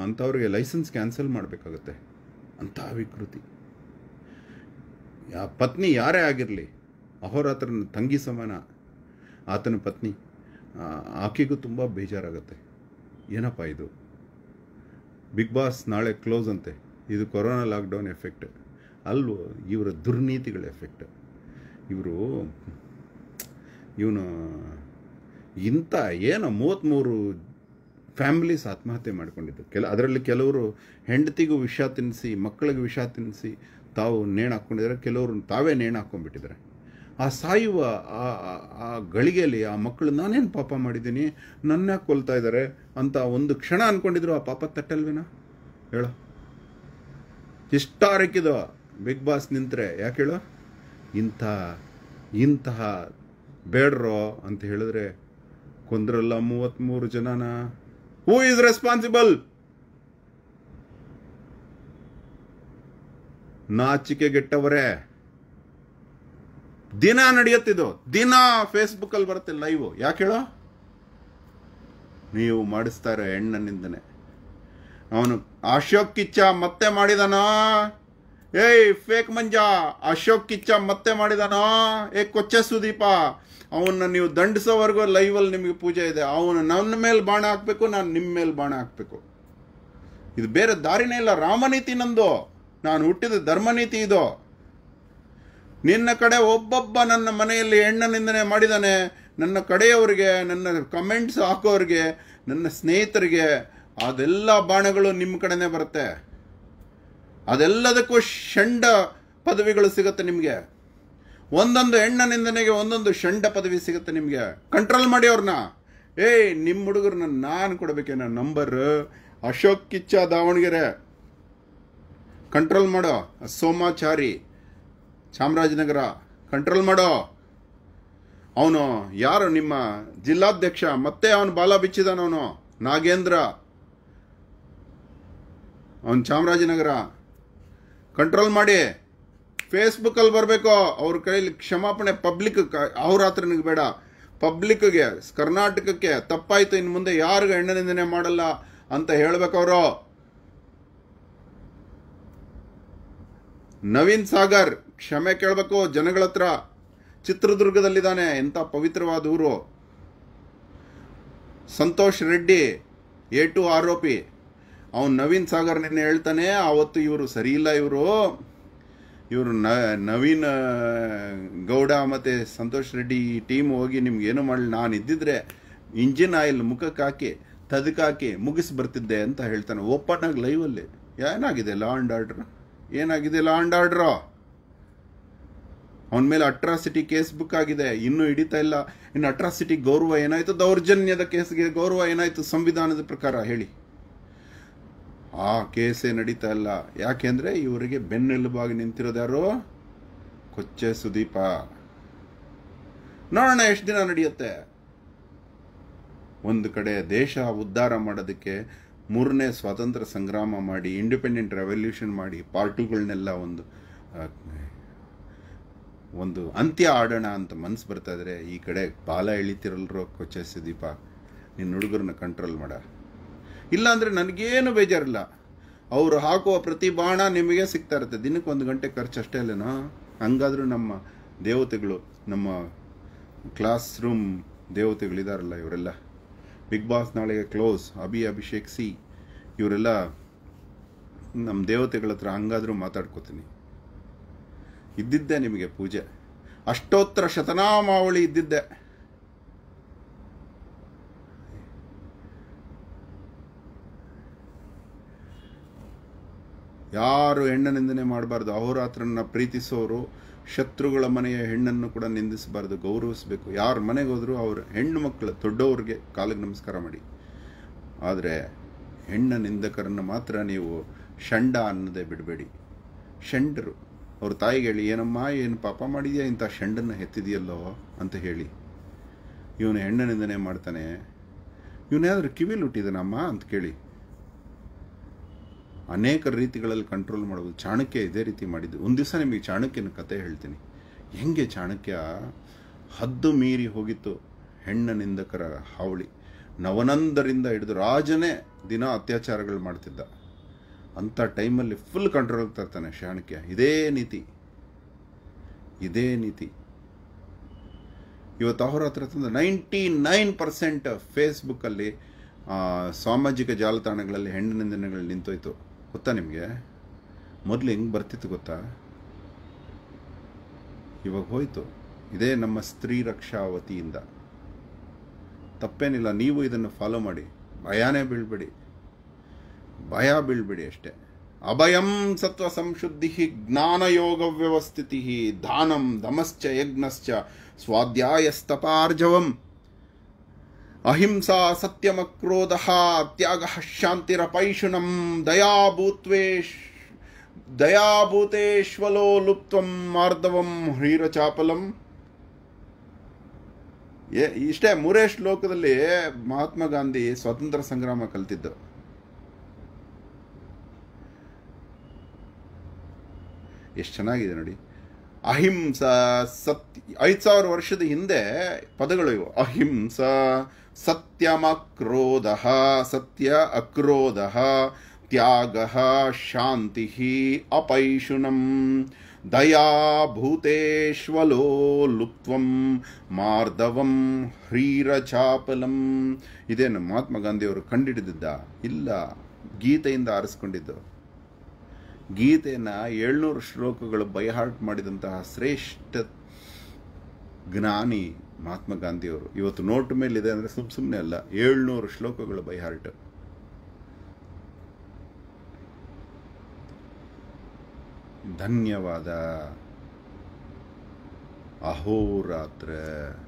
ಅಂಥವ್ರಿಗೆ ಲೈಸೆನ್ಸ್ ಕ್ಯಾನ್ಸಲ್ ಮಾಡಬೇಕಾಗುತ್ತೆ ಅಂಥ ವಿಕೃತಿ ಯಾ ಪತ್ನಿ ಯಾರೇ ಆಗಿರಲಿ ಅಹೋರಾತ್ರನ ತಂಗಿ ಸಮಾನ ಆತನ ಪತ್ನಿ ಆಕೆಗೂ ತುಂಬ ಬೇಜಾರಾಗುತ್ತೆ ಏನಪ್ಪ ಇದು ಬಿಗ್ ಬಾಸ್ ನಾಳೆ ಕ್ಲೋಸ್ ಅಂತೆ ಇದು ಕೊರೋನಾ ಲಾಕ್ಡೌನ್ ಎಫೆಕ್ಟ್ ಅಲ್ವೋ ಇವರ ದುರ್ನೀತಿಗಳ ಎಫೆಕ್ಟ್ ಇವರು ಇವನು ಇಂಥ ಏನೋ ಮೂವತ್ತ್ಮೂರು ಫ್ಯಾಮಿಲೀಸ್ ಆತ್ಮಹತ್ಯೆ ಮಾಡಿಕೊಂಡಿದ್ದು ಕೆಲ ಅದರಲ್ಲಿ ಕೆಲವರು ಹೆಂಡತಿಗೂ ವಿಷ ತಿನ್ನಿಸಿ ಮಕ್ಕಳಿಗೆ ವಿಷ ತಿನ್ನಿಸಿ ತಾವು ನೇಣು ಹಾಕ್ಕೊಂಡಿದ್ದಾರೆ ಕೆಲವರು ತಾವೇ ನೇಣು ಹಾಕ್ಕೊಂಡ್ಬಿಟ್ಟಿದ್ದಾರೆ ಆ ಸಾಯುವ ಆ ಆ ಗಳಿಗೆಯಲ್ಲಿ ಆ ಮಕ್ಕಳು ನಾನೇನು ಪಾಪ ಮಾಡಿದ್ದೀನಿ ನನ್ನ ಕೊಲ್ತಾ ಇದ್ದಾರೆ ಅಂತ ಒಂದು ಕ್ಷಣ ಅಂದ್ಕೊಂಡಿದ್ರು ಆ ಪಾಪ ತಟ್ಟಲ್ವೇನಾ ಹೇಳೋ ಹಿಸ್ಟಾರಿಕ್ ಇದು ಬಿಗ್ ಬಾಸ್ ನಿಂತರೆ ಯಾಕೆ ಹೇಳು ಇಂಥ ಇಂತಹ ಬೇಡ್ರೋ ಅಂತ ಹೇಳಿದ್ರೆ ಕೊಂದ್ರಲ್ಲ ಮೂವತ್ತ್ಮೂರು ಜನನ ಹೂ ಇಸ್ ರೆಸ್ಪಾನ್ಸಿಬಲ್ ನಾಚಿಕೆಗೆಟ್ಟವರೇ ದಿನ ನಡೆಯುತ್ತಿದ್ದು ದಿನ ಫೇಸ್ಬುಕ್ಕಲ್ಲಿ ಬರುತ್ತೆ ಲೈವ್ ಯಾಕೆ ಹೇಳೋ ನೀವು ಮಾಡಿಸ್ತಾ ಇರೋ ಹೆಣ್ಣನಿಂದನೇ ಅವನು ಅಶೋಕ್ ಕಿಚ್ಚ ಮತ್ತೆ ಮಾಡಿದಾನಾ ಏಯ್ ಫೇಕ್ ಮಂಜ ಅಶೋಕ್ ಕಿಚ್ಚ ಮತ್ತೆ ಮಾಡಿದಾನಾ ಏ ಕೊಚ್ಚ ಸುದೀಪ ಅವನ್ನ ನೀವು ದಂಡಿಸೋವರೆಗೂ ಲೈವಲ್ಲಿ ನಿಮಗೆ ಪೂಜೆ ಇದೆ ಅವನು ನನ್ನ ಮೇಲೆ ಬಾಣ ಹಾಕಬೇಕು ನಾನು ನಿಮ್ಮ ಮೇಲೆ ಬಾಣ ಹಾಕಬೇಕು ಇದು ಬೇರೆ ದಾರಿನೇ ಇಲ್ಲ ರಾಮನೀತಿ ನಂದು ನಾನು ಹುಟ್ಟಿದ ಧರ್ಮನೀತಿ ಇದು ನಿನ್ನ ಕಡೆ ಒಬ್ಬೊಬ್ಬ ನನ್ನ ಮನೆಯಲ್ಲಿ ಹೆಣ್ಣ ನಿಂದನೆ ಮಾಡಿದಾನೆ ನನ್ನ ಕಡೆಯವರಿಗೆ ನನ್ನ ಕಮೆಂಟ್ಸ್ ಹಾಕೋರಿಗೆ ನನ್ನ ಸ್ನೇಹಿತರಿಗೆ ಅದೆಲ್ಲ ಬಾಣಗಳು ನಿಮ್ಮ ಕಡೆನೇ ಬರುತ್ತೆ ಅದೆಲ್ಲದಕ್ಕೂ ಷಂಡ ಪದವಿಗಳು ಸಿಗುತ್ತೆ ನಿಮಗೆ ಒಂದೊಂದು ಹೆಣ್ಣ ನಿಂದನೆಗೆ ಒಂದೊಂದು ಷಂಡ ಪದವಿ ಸಿಗುತ್ತೆ ನಿಮಗೆ ಕಂಟ್ರೋಲ್ ಮಾಡಿ ಅವ್ರನ್ನ ಏಯ್ ನಿಮ್ಮ ಹುಡುಗರನ್ನ ನಾನು ನನ್ನ ನಂಬರ್ ಅಶೋಕ್ ಕಿಚ್ಚ ದಾವಣಗೆರೆ ಕಂಟ್ರೋಲ್ ಮಾಡೋ ಸೋಮಾಚಾರಿ ಚಾಮರಾಜನಗರ ಕಂಟ್ರೋಲ್ ಮಾಡೋ ಅವನು ಯಾರು ನಿಮ್ಮ ಜಿಲ್ಲಾಧ್ಯಕ್ಷ ಮತ್ತೆ ಅವನು ಬಾಲ ಬಿಚ್ಚಿದಾನವನು ನಾಗೇಂದ್ರ ಅವ್ನು ಚಾಮರಾಜನಗರ ಕಂಟ್ರೋಲ್ ಮಾಡಿ ಫೇಸ್ಬುಕ್ಕಲ್ಲಿ ಬರಬೇಕು ಅವ್ರ ಕೈಯಲ್ಲಿ ಕ್ಷಮಾಪಣೆ ಪಬ್ಲಿಕ್ ಅವ್ರ ನಿಮಗೆ ಬೇಡ ಪಬ್ಲಿಕ್ಗೆ ಕರ್ನಾಟಕಕ್ಕೆ ತಪ್ಪಾಯಿತು ಇನ್ನು ಮುಂದೆ ಯಾರಿಗೂ ಎಣ್ಣೆ ನಿಂದನೆ ಮಾಡಲ್ಲ ಅಂತ ಹೇಳಬೇಕವರು ನವೀನ್ ಸಾಗರ್ ಕ್ಷಮೆ ಕೇಳಬೇಕು ಜನಗಳ ಹತ್ರ ಚಿತ್ರದುರ್ಗದಲ್ಲಿದ್ದಾನೆ ಎಂಥ ಪವಿತ್ರವಾದ ಊರು ಸಂತೋಷ್ ರೆಡ್ಡಿ ಎ ಟು ಆರೋಪಿ ಅವನು ನವೀನ್ ಸಾಗರ್ ನಿನ್ನೆ ಹೇಳ್ತಾನೆ ಆವತ್ತು ಇವರು ಸರಿಯಿಲ್ಲ ಇವರು ಇವರು ನ ನವೀನ್ ಗೌಡ ಮತ್ತು ಸಂತೋಷ್ ರೆಡ್ಡಿ ಈ ಟೀಮ್ ಹೋಗಿ ನಿಮ್ಗೇನು ಮಾಡಲಿ ನಾನು ಇದ್ದಿದ್ರೆ ಇಂಜಿನ್ ಆಯಿಲ್ ಮುಖಕ್ಕೆ ಹಾಕಿ ತದಕಾಕಿ ಮುಗಿಸಿ ಬರ್ತಿದ್ದೆ ಅಂತ ಹೇಳ್ತಾನೆ ಓಪನ್ ಆಗಿ ಲೈವಲ್ಲಿ ಏನಾಗಿದೆ ಲಾ ಆ್ಯಂಡ್ ಆರ್ಡ್ರ್ ಏನಾಗಿದೆ ಲಾ ಆ್ಯಂಡ್ ಆರ್ಡ್ರ್ ಅವನ ಮೇಲೆ ಅಟ್ರಾಸಿಟಿ ಕೇಸ್ ಬುಕ್ ಆಗಿದೆ ಇನ್ನೂ ಹಿಡಿತಾ ಇಲ್ಲ ಇನ್ನು ಅಟ್ರಾಸಿಟಿ ಗೌರವ ಏನಾಯಿತು ದೌರ್ಜನ್ಯದ ಕೇಸ್ಗೆ ಗೌರವ ಏನಾಯಿತು ಸಂವಿಧಾನದ ಪ್ರಕಾರ ಹೇಳಿ ಆ ಕೇಸೇ ನಡೀತಾ ಇಲ್ಲ ಯಾಕೆಂದರೆ ಇವರಿಗೆ ಬೆನ್ನೆಲುಬಾಗಿ ನಿಂತಿರೋದ್ಯಾರು ಕೊಚ್ಚೆ ಸುದೀಪ ನೋಡೋಣ ಎಷ್ಟು ದಿನ ನಡೆಯುತ್ತೆ ಒಂದು ಕಡೆ ದೇಶ ಉದ್ಧಾರ ಮಾಡೋದಕ್ಕೆ ಮೂರನೇ ಸ್ವಾತಂತ್ರ್ಯ ಸಂಗ್ರಾಮ ಮಾಡಿ ಇಂಡಿಪೆಂಡೆಂಟ್ ರೆವಲ್ಯೂಷನ್ ಮಾಡಿ ಪಾರ್ಟಿಗಳನ್ನೆಲ್ಲ ಒಂದು ಒಂದು ಅಂತ್ಯ ಆಡೋಣ ಅಂತ ಮನಸ್ಸು ಬರ್ತಾಯಿದ್ರೆ ಈ ಕಡೆ ಬಾಲ ಎಳಿತಿರಲ್ರೋ ಕೊಚ್ಚೆ ಸುದೀಪ ನಿನ್ನ ಹುಡುಗರನ್ನ ಕಂಟ್ರೋಲ್ ಮಾಡ ಇಲ್ಲಾಂದರೆ ನನಗೇನು ಬೇಜಾರಿಲ್ಲ ಅವರು ಹಾಕುವ ಪ್ರತಿ ಬಾಣ ನಿಮಗೆ ಸಿಗ್ತಾ ಇರುತ್ತೆ ದಿನಕ್ಕೆ ಒಂದು ಗಂಟೆ ಖರ್ಚು ಅಷ್ಟೇ ಅಲ್ಲೇನಾ ಹಂಗಾದರೂ ನಮ್ಮ ದೇವತೆಗಳು ನಮ್ಮ ಕ್ಲಾಸ್ ರೂಮ್ ದೇವತೆಗಳಿದಾರಲ್ಲ ಇವರೆಲ್ಲ ಬಿಗ್ ಬಾಸ್ ನಾಳೆಗೆ ಕ್ಲೋಸ್ ಅಭಿ ಅಭಿಷೇಕ್ ಸಿ ಇವರೆಲ್ಲ ನಮ್ಮ ದೇವತೆಗಳ ಹತ್ರ ಹಂಗಾದರೂ ಮಾತಾಡ್ಕೋತೀನಿ ಇದ್ದಿದ್ದೆ ನಿಮಗೆ ಪೂಜೆ ಅಷ್ಟೋತ್ತರ ಶತನಾಮಾವಳಿ ಇದ್ದಿದ್ದೆ ಯಾರು ಹೆಣ್ಣ ನಿಂದನೆ ಮಾಡಬಾರ್ದು ಅಹೋರಾತ್ರನ ಪ್ರೀತಿಸೋರು ಶತ್ರುಗಳ ಮನೆಯ ಹೆಣ್ಣನ್ನು ಕೂಡ ನಿಂದಿಸಬಾರ್ದು ಗೌರವಿಸಬೇಕು ಯಾರು ಮನೆಗೆ ಹೋದರೂ ಅವ್ರ ಹೆಣ್ಣು ಮಕ್ಕಳು ದೊಡ್ಡವ್ರಿಗೆ ಕಾಲಿಗೆ ನಮಸ್ಕಾರ ಮಾಡಿ ಆದರೆ ಹೆಣ್ಣ ನಿಂದಕರನ್ನು ಮಾತ್ರ ನೀವು ಷಂಡ ಅನ್ನೋದೇ ಬಿಡಬೇಡಿ ಷಂಡರು ಅವ್ರ ತಾಯಿಗೆ ಹೇಳಿ ಏನಮ್ಮ ಏನು ಪಾಪ ಮಾಡಿದೆಯಾ ಇಂಥ ಷಂಡನ್ನು ಹೆತ್ತಿದೆಯಲ್ಲೋ ಅಂತ ಹೇಳಿ ಇವನು ಹೆಣ್ಣ ನಿಂದನೆ ಮಾಡ್ತಾನೆ ಇವನೇ ಕಿವಿಲಿ ಹುಟ್ಟಿದನಮ್ಮ ಅಂತ ಕೇಳಿ ಅನೇಕ ರೀತಿಗಳಲ್ಲಿ ಕಂಟ್ರೋಲ್ ಮಾಡ್ಬೋದು ಚಾಣಕ್ಯ ಇದೇ ರೀತಿ ಮಾಡಿದ್ದು ಒಂದು ದಿವಸ ನಿಮಗೆ ಚಾಣಕ್ಯನ ಕತೆ ಹೇಳ್ತೀನಿ ಹೆಂಗೆ ಚಾಣಕ್ಯ ಹದ್ದು ಮೀರಿ ಹೋಗಿತ್ತು ಹೆಣ್ಣ ನಿಂದಕರ ಹಾವಳಿ ನವನಂದರಿಂದ ಹಿಡಿದು ರಾಜನೇ ದಿನ ಅತ್ಯಾಚಾರಗಳು ಮಾಡ್ತಿದ್ದ ಅಂಥ ಟೈಮಲ್ಲಿ ಫುಲ್ ಕಂಟ್ರೋಲ್ ತರ್ತಾನೆ ಚಾಣಕ್ಯ ಇದೇ ನೀತಿ ಇದೇ ನೀತಿ ಇವತ್ತು ಅವರ ಹತ್ರ ತಂದು ನೈಂಟಿ ನೈನ್ ಪರ್ಸೆಂಟ್ ಫೇಸ್ಬುಕ್ಕಲ್ಲಿ ಸಾಮಾಜಿಕ ಜಾಲತಾಣಗಳಲ್ಲಿ ಹೆಣ್ಣು ನಿಂತೋಯ್ತು ಗೊತ್ತಾ ನಿಮಗೆ ಮೊದಲು ಹೆಂಗೆ ಬರ್ತಿತ್ತು ಗೊತ್ತಾ ಇವಾಗ ಹೋಯಿತು ಇದೇ ನಮ್ಮ ಸ್ತ್ರೀ ರಕ್ಷಾ ವತಿಯಿಂದ ತಪ್ಪೇನಿಲ್ಲ ನೀವು ಇದನ್ನು ಫಾಲೋ ಮಾಡಿ ಭಯಾನೇ ಬೀಳ್ಬೇಡಿ ಭಯ ಬೀಳ್ಬೇಡಿ ಅಷ್ಟೇ ಅಭಯಂ ಸತ್ವ ಸಂಶುದ್ಧಿ ಜ್ಞಾನಯೋಗ ವ್ಯವಸ್ಥಿತಿ ದಾನಂ ಧಮಶ್ಚ ಯಜ್ಞಶ್ಚ ಸ್ವಾಧ್ಯಾಯಸ್ತಪಾರ್ಜವಂ ಅಹಿಂಸಾ ಸತ್ಯಮಕ್ರೋಧ ತ್ಯಾಗ ಶಾಂತಿರಪೈಶುನಂ ದಯಾಭೂತ್ವೇಶ್ ದಯಾಭೂತೇಶ್ವಲೋ ಲುಪ್ತಂ ಮಾರ್ಧವಂ ಹೀರಚಾಪಲಂ ಏ ಇಷ್ಟೇ ಮೂರೇ ಶ್ಲೋಕದಲ್ಲಿ ಮಹಾತ್ಮ ಗಾಂಧಿ ಸ್ವಾತಂತ್ರ್ಯ ಸಂಗ್ರಾಮ ಕಲ್ತಿದ್ದು ಎಷ್ಟು ಚೆನ್ನಾಗಿದೆ ನೋಡಿ ಅಹಿಂಸಾ ಸತ್ಯ ಐದು ಸಾವಿರ ವರ್ಷದ ಹಿಂದೆ ಪದಗಳು ಇವು ಅಹಿಂಸಾ सत्यमक्रोधः ಸತ್ಯ अक्रोधः ತ್ಯಾಗ ಶಾಂತಿ अपैशुनम् दया भूतेष्वलो ಮಾರ್ಧವಂ ಹ್ರೀರಚಾಪಲಂ ಇದೇನು ಮಹಾತ್ಮ ಗಾಂಧಿಯವರು ಕಂಡಿಡಿದಿದ್ದ ಇಲ್ಲ ಗೀತೆಯಿಂದ ಆರಿಸ್ಕೊಂಡಿದ್ದು ಗೀತೆಯನ್ನು ಏಳ್ನೂರು ಶ್ಲೋಕಗಳು ಬೈಹಾರ್ಟ್ ಮಾಡಿದಂತಹ ಶ್ರೇಷ್ಠ ಜ್ಞಾನಿ ಮಹಾತ್ಮ ಗಾಂಧಿಯವರು ಇವತ್ತು ನೋಟ್ ಮೇಲಿದೆ ಅಂದರೆ ಸುಮ್ಮ ಸುಮ್ಮನೆ ಅಲ್ಲ ಏಳ್ನೂರು ಶ್ಲೋಕಗಳು ಬೈ ಧನ್ಯವಾದ ಅಹೋರಾತ್ರ